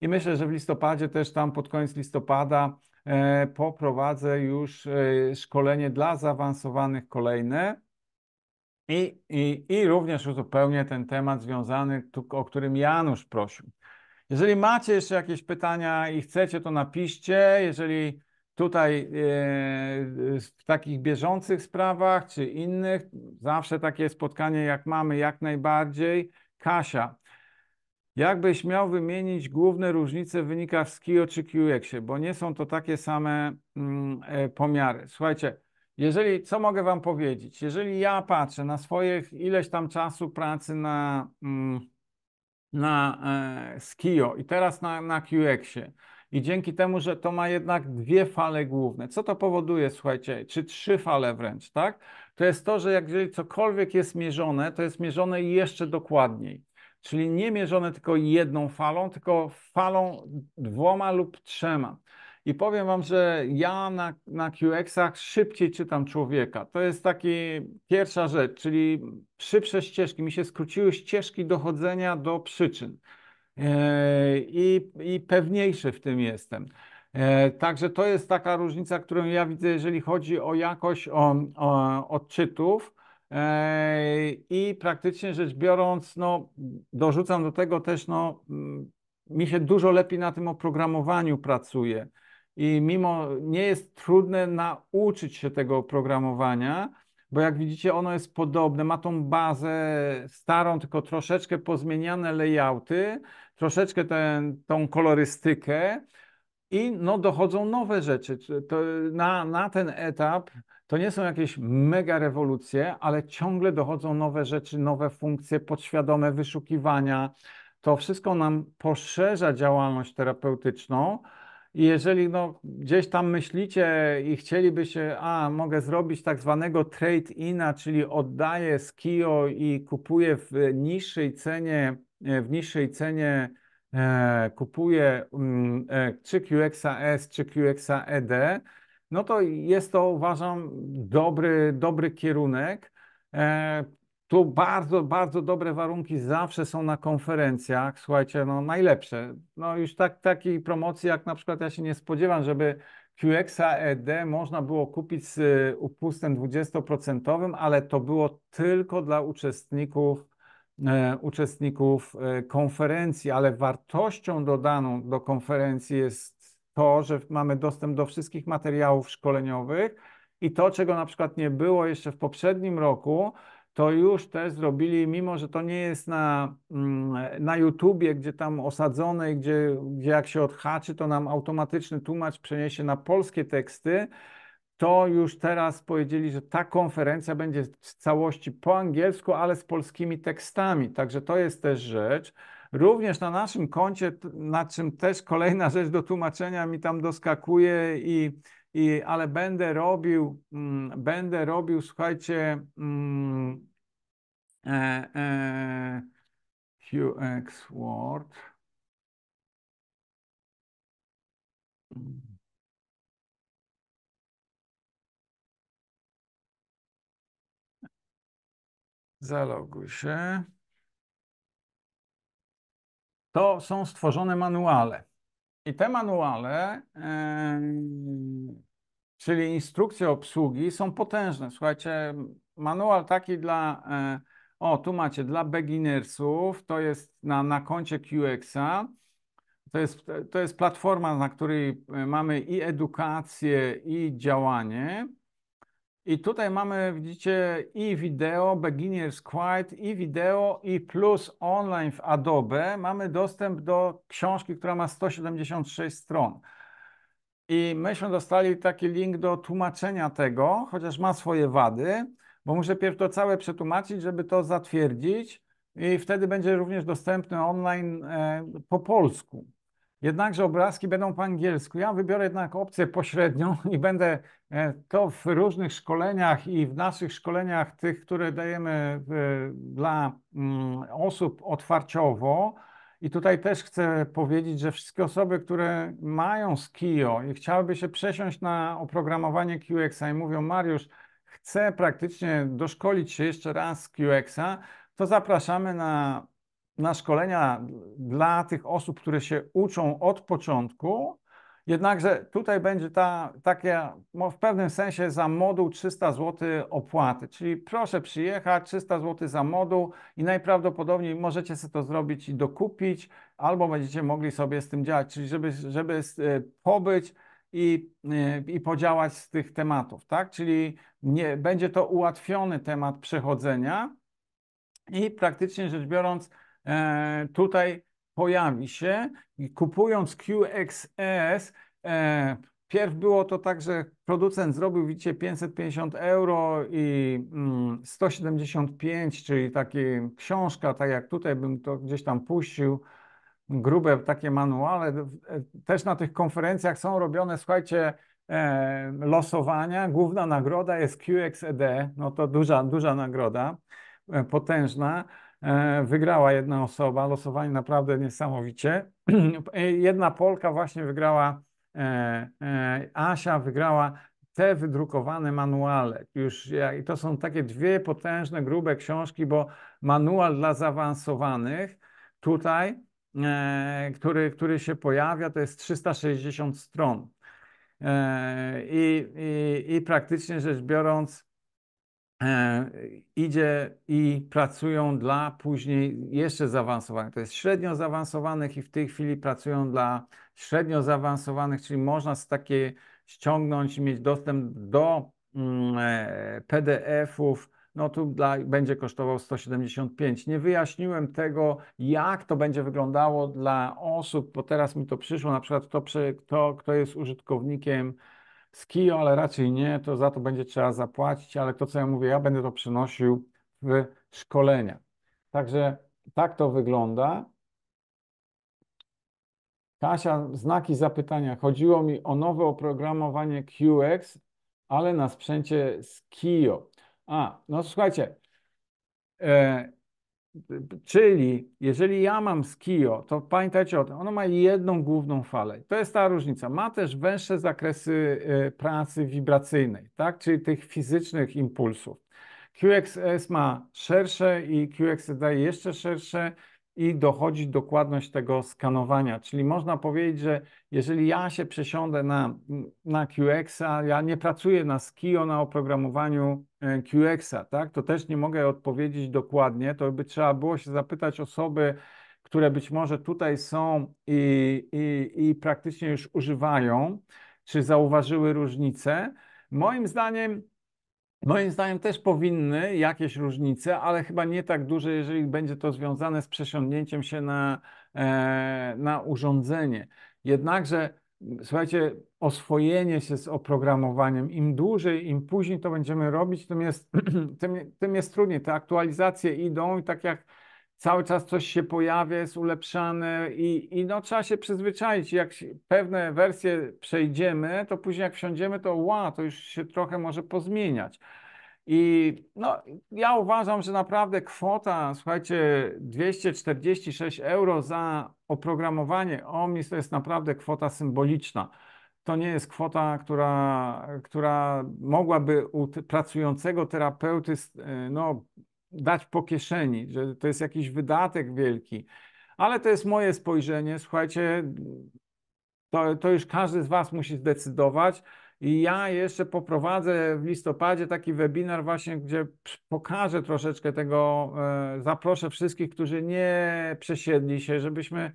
I myślę, że w listopadzie też tam pod koniec listopada E, poprowadzę już e, szkolenie dla zaawansowanych kolejne. I, i, I również uzupełnię ten temat związany, tu, o którym Janusz prosił. Jeżeli macie jeszcze jakieś pytania i chcecie, to napiszcie. Jeżeli tutaj e, w takich bieżących sprawach czy innych, zawsze takie spotkanie jak mamy, jak najbardziej. Kasia, Jakbyś miał wymienić główne różnice w wynikach w Skio czy QX-ie, bo nie są to takie same mm, e, pomiary. Słuchajcie, jeżeli, co mogę Wam powiedzieć? Jeżeli ja patrzę na swoje ileś tam czasu pracy na, mm, na e, Skio i teraz na, na QX-ie, i dzięki temu, że to ma jednak dwie fale główne. Co to powoduje, słuchajcie, czy trzy fale wręcz, tak? To jest to, że jak cokolwiek jest mierzone, to jest mierzone jeszcze dokładniej czyli nie mierzone tylko jedną falą, tylko falą dwoma lub trzema. I powiem Wam, że ja na, na QX-ach szybciej czytam człowieka. To jest taka pierwsza rzecz, czyli szybsze ścieżki. Mi się skróciły ścieżki dochodzenia do przyczyn. E, I, i pewniejszy w tym jestem. E, także to jest taka różnica, którą ja widzę, jeżeli chodzi o jakość o, o odczytów. I praktycznie rzecz biorąc, no, dorzucam do tego też, no, mm, mi się dużo lepiej na tym oprogramowaniu pracuje. I mimo nie jest trudne nauczyć się tego oprogramowania, bo jak widzicie, ono jest podobne, ma tą bazę starą, tylko troszeczkę pozmieniane layouty, troszeczkę ten, tą kolorystykę i no, dochodzą nowe rzeczy. To na, na ten etap to nie są jakieś mega rewolucje, ale ciągle dochodzą nowe rzeczy, nowe funkcje, podświadome wyszukiwania. To wszystko nam poszerza działalność terapeutyczną. I jeżeli no, gdzieś tam myślicie i chcielibyście, a mogę zrobić tak zwanego trade-ina, czyli oddaję z KIO i kupuję w niższej cenie, e, w niższej cenie e, kupuję mm, e, czy QXAS, czy QXAED, no to jest to uważam dobry, dobry kierunek. E, tu bardzo, bardzo dobre warunki zawsze są na konferencjach. Słuchajcie, no najlepsze. No już tak, takiej promocji, jak na przykład ja się nie spodziewam, żeby QXA ED można było kupić z e, upustem 20%, ale to było tylko dla uczestników, e, uczestników e, konferencji, ale wartością dodaną do konferencji jest to, że mamy dostęp do wszystkich materiałów szkoleniowych i to, czego na przykład nie było jeszcze w poprzednim roku, to już też zrobili, mimo że to nie jest na, mm, na YouTubie, gdzie tam osadzone i gdzie, gdzie jak się odhaczy, to nam automatyczny tłumacz przeniesie na polskie teksty, to już teraz powiedzieli, że ta konferencja będzie w całości po angielsku, ale z polskimi tekstami. Także to jest też rzecz. Również na naszym koncie, na czym też kolejna rzecz do tłumaczenia mi tam doskakuje i, i ale będę robił, mm, będę robił, słuchajcie, mm, e, e, QX Word. Zaloguj się to są stworzone manuale. I te manuale, czyli instrukcje obsługi, są potężne. Słuchajcie, manual taki dla, e, o tu macie, dla beginnersów, to jest na, na koncie QX-a. To jest, to jest platforma, na której e, mamy i edukację, i działanie. I tutaj mamy, widzicie, i wideo, Beginners Quiet, i wideo, i plus online w Adobe. Mamy dostęp do książki, która ma 176 stron. I myśmy dostali taki link do tłumaczenia tego, chociaż ma swoje wady, bo muszę pierw to całe przetłumaczyć, żeby to zatwierdzić. I wtedy będzie również dostępny online e, po polsku. Jednakże obrazki będą po angielsku. Ja wybiorę jednak opcję pośrednią i będę e, to w różnych szkoleniach i w naszych szkoleniach, tych, które dajemy e, dla mm, osób otwarciowo. I tutaj też chcę powiedzieć, że wszystkie osoby, które mają Skio i chciałyby się przesiąść na oprogramowanie QX-a i mówią, Mariusz, chcę praktycznie doszkolić się jeszcze raz z QX-a, to zapraszamy na na szkolenia dla tych osób, które się uczą od początku. Jednakże tutaj będzie ta takie no, w pewnym sensie za moduł 300 zł opłaty, czyli proszę przyjechać 300 zł za moduł i najprawdopodobniej możecie sobie to zrobić i dokupić, albo będziecie mogli sobie z tym działać, czyli żeby, żeby e, pobyć i, e, i podziałać z tych tematów, tak? Czyli nie, będzie to ułatwiony temat przechodzenia i praktycznie rzecz biorąc E, tutaj pojawi się. Kupując QXS, e, Pierw było to tak, że producent zrobił, widzicie, 550 euro i 175, mm, czyli taka książka, tak jak tutaj bym to gdzieś tam puścił, grube takie manuale. E, też na tych konferencjach są robione, słuchajcie, losowania. Główna nagroda jest QXED, no to duża, duża nagroda, potężna. E, wygrała jedna osoba, losowanie naprawdę niesamowicie. [clears throat] E, jedna Polka właśnie wygrała, e, Asia wygrała te wydrukowane manuale. Już, I to są takie dwie potężne, grube książki, bo manual dla zaawansowanych tutaj, który, który się pojawia, to jest 360 stron. I, i, i praktycznie rzecz biorąc, E, idzie i pracują dla później jeszcze zaawansowanych. To jest średnio zaawansowanych i w tej chwili pracują dla średnio zaawansowanych, czyli można z takiej ściągnąć i mieć dostęp do mm, e, PDF-ów. No tu dla, będzie kosztował 175. Nie wyjaśniłem tego, jak to będzie wyglądało dla osób, bo teraz mi to przyszło, na przykład to, kto, kto jest użytkownikiem z KIO, ale raczej nie, to za to będzie trzeba zapłacić, ale to co ja mówię, ja będę to przenosił w szkolenia. Także tak to wygląda. Kasia, znaki zapytania. Chodziło mi o nowe oprogramowanie QX, ale na sprzęcie z KIO. A, no słuchajcie, e, Czyli jeżeli ja mam Skio, to pamiętajcie o tym, ono ma jedną główną falę. To jest ta różnica. Ma też węższe zakresy e, pracy wibracyjnej, tak? czyli tych fizycznych impulsów. QXS ma szersze i QXS daje jeszcze szersze i dochodzi dokładność tego skanowania. Czyli można powiedzieć, że jeżeli ja się przesiądę na, na QX-a, ja nie pracuję na Skio, na oprogramowaniu e, QX-a, tak? to też nie mogę odpowiedzieć dokładnie. To by trzeba było się zapytać osoby, które być może tutaj są i, i, i praktycznie już używają, czy zauważyły różnice. Moim zdaniem Moim zdaniem też powinny jakieś różnice, ale chyba nie tak duże, jeżeli będzie to związane z przesiągnięciem się na, e, na urządzenie. Jednakże, słuchajcie, oswojenie się z oprogramowaniem, im dłużej, im później to będziemy robić, tym jest, [clears throat] tym, tym jest trudniej. Te aktualizacje idą i tak jak cały czas coś się pojawia, jest ulepszane i, i no, trzeba się przyzwyczaić. Jak pewne wersje przejdziemy, to później jak wsiądziemy, to ła, to już się trochę może pozmieniać. I no, ja uważam, że naprawdę kwota, słuchajcie, 246 euro za oprogramowanie OMNIS to jest naprawdę kwota symboliczna. To nie jest kwota, która, która mogłaby u pracującego terapeuty no, dać po kieszeni, że to jest jakiś wydatek wielki. Ale to jest moje spojrzenie. Słuchajcie, to, to już każdy z Was musi zdecydować. I ja jeszcze poprowadzę w listopadzie taki webinar właśnie, gdzie pokażę troszeczkę tego, e, zaproszę wszystkich, którzy nie przesiedli się, żebyśmy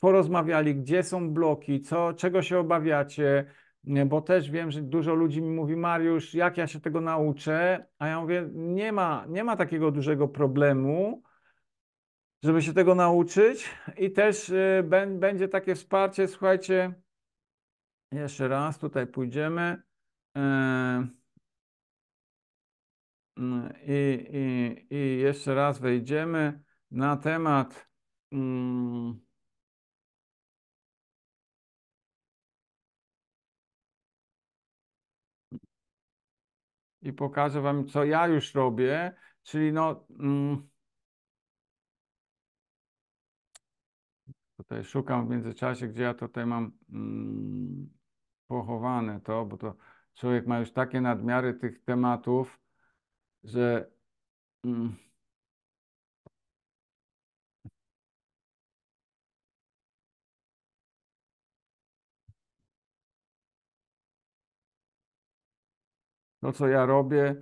porozmawiali, gdzie są bloki, co, czego się obawiacie, bo też wiem, że dużo ludzi mi mówi, Mariusz, jak ja się tego nauczę? A ja mówię, nie ma, nie ma takiego dużego problemu, żeby się tego nauczyć i też y, będzie takie wsparcie, słuchajcie, jeszcze raz tutaj pójdziemy. E, mm, I, i, i jeszcze raz wejdziemy na temat. Mm, i pokażę Wam, co ja już robię, czyli no... Mm, tutaj szukam w międzyczasie, gdzie ja tutaj mam mm, pochowane to, bo to człowiek ma już takie nadmiary tych tematów, że... Mm, to, no, co ja robię.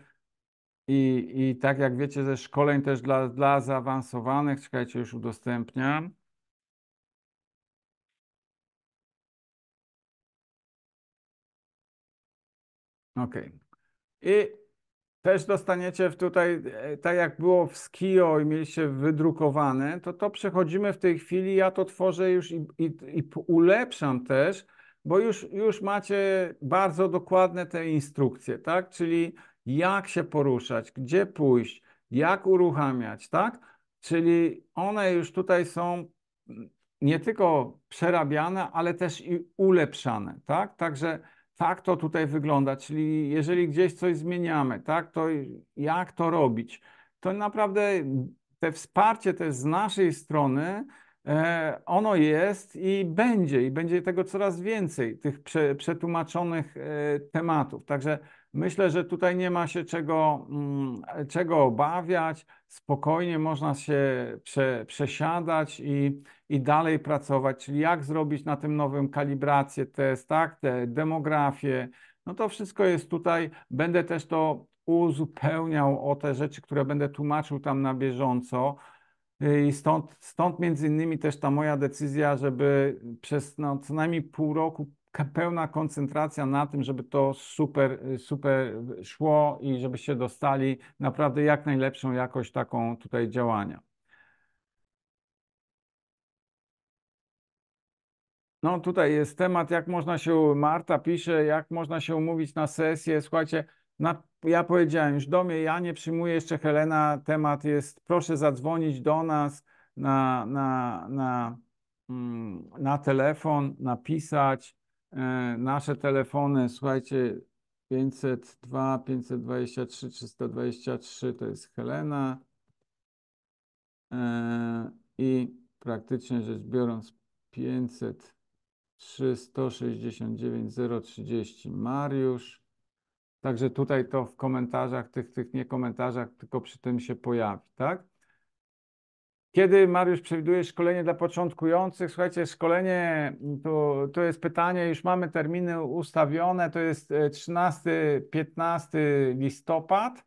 I, I tak jak wiecie, ze szkoleń też dla, dla zaawansowanych, czekajcie, już udostępniam. OK. I też dostaniecie tutaj, e, tak jak było w Skio i mieliście wydrukowane, to to przechodzimy w tej chwili, ja to tworzę już i, i, i ulepszam też, bo już, już macie bardzo dokładne te instrukcje, tak? Czyli jak się poruszać, gdzie pójść, jak uruchamiać, tak? Czyli one już tutaj są nie tylko przerabiane, ale też i ulepszane, tak? Także tak to tutaj wygląda, czyli jeżeli gdzieś coś zmieniamy, tak, to jak to robić? To naprawdę te wsparcie też z naszej strony E, ono jest i będzie, i będzie tego coraz więcej, tych przetłumaczonych e, tematów. Także myślę, że tutaj nie ma się czego, mm, czego obawiać. Spokojnie można się prze, przesiadać i, i dalej pracować. Czyli jak zrobić na tym nowym kalibrację test, tak, te demografię. No to wszystko jest tutaj. Będę też to uzupełniał o te rzeczy, które będę tłumaczył tam na bieżąco. Y, I stąd, stąd między innymi też ta moja decyzja, żeby przez no, co najmniej pół roku pełna koncentracja na tym, żeby to super, super szło i żeby się dostali naprawdę jak najlepszą jakość taką tutaj działania. No tutaj jest temat, jak można się, Marta pisze, jak można się umówić na sesję. Słuchajcie, na, ja powiedziałem już do mnie, ja nie przyjmuję jeszcze Helena, temat jest, proszę zadzwonić do nas na, na, na, mm, na telefon, napisać. E, nasze telefony, słuchajcie, 502, 523, 323 to jest Helena. E, I praktycznie rzecz biorąc 503, 169, 030 Mariusz. Także tutaj to w komentarzach, tych, tych nie komentarzach, tylko przy tym się pojawi, tak? Kiedy Mariusz przewiduje szkolenie dla początkujących? Słuchajcie, szkolenie to, to jest pytanie, już mamy terminy ustawione, to jest 13-15 e, listopad,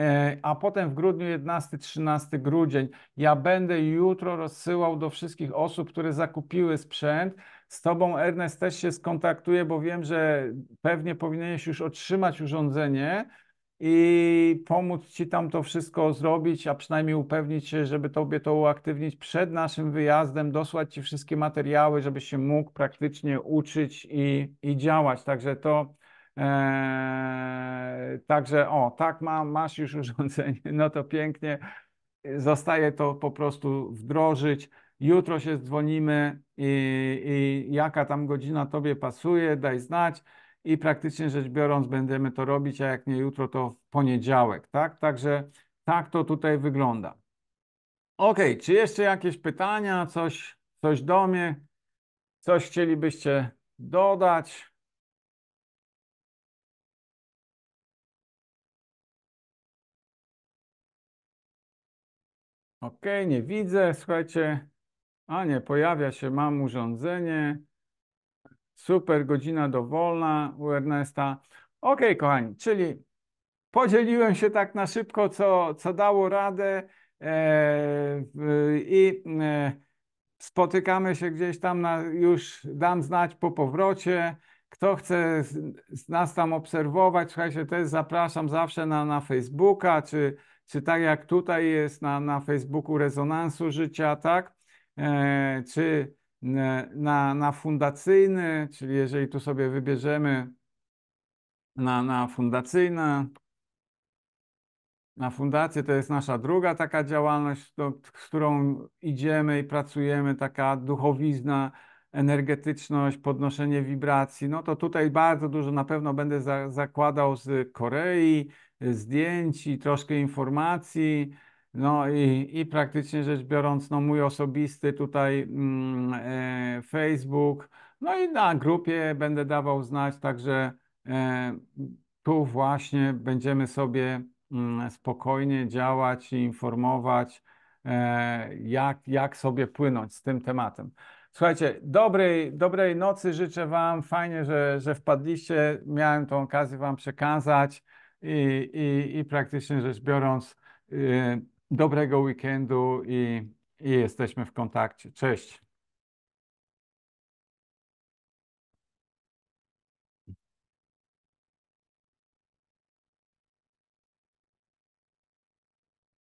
e, a potem w grudniu 11-13 grudzień. Ja będę jutro rozsyłał do wszystkich osób, które zakupiły sprzęt. Z Tobą, Ernest, też się skontaktuję, bo wiem, że pewnie powinieneś już otrzymać urządzenie i pomóc Ci tam to wszystko zrobić, a przynajmniej upewnić się, żeby Tobie to uaktywnić przed naszym wyjazdem, dosłać Ci wszystkie materiały, żebyś się mógł praktycznie uczyć i, i działać. Także to. Eee, także o, tak, ma, masz już [laughs] urządzenie, no to pięknie. Zostaje to po prostu wdrożyć jutro się dzwonimy i, i jaka tam godzina Tobie pasuje, daj znać i praktycznie rzecz biorąc będziemy to robić, a jak nie jutro, to w poniedziałek, tak? Także tak to tutaj wygląda. Ok, czy jeszcze jakieś pytania, coś, coś do mnie, coś chcielibyście dodać? Ok, nie widzę, słuchajcie. A nie, pojawia się, mam urządzenie. Super, godzina dowolna u Ernesta. Ok, kochani, czyli podzieliłem się tak na szybko, co, co dało radę e, i e, e, spotykamy się gdzieś tam, na, już dam znać po powrocie. Kto chce z, nas tam obserwować, słuchajcie, też zapraszam zawsze na, na Facebooka, czy, czy tak jak tutaj jest na, na Facebooku Rezonansu Życia, tak? E, czy e, na, na fundacyjny, czyli jeżeli tu sobie wybierzemy na, na fundacyjne, na fundację to jest nasza druga taka działalność, do, którą idziemy i pracujemy, taka duchowizna, energetyczność, podnoszenie wibracji. No to tutaj bardzo dużo na pewno będę za, zakładał z Korei, zdjęć i troszkę informacji no i, i praktycznie rzecz biorąc, no mój osobisty tutaj mm, e, Facebook, no i na grupie będę dawał znać, także e, tu właśnie będziemy sobie mm, spokojnie działać i informować, e, jak, jak sobie płynąć z tym tematem. Słuchajcie, dobrej, dobrej nocy życzę Wam. Fajnie, że, że wpadliście. Miałem tą okazję Wam przekazać i, i, i praktycznie rzecz biorąc, y, Dobrego weekendu i, i jesteśmy w kontakcie. Cześć.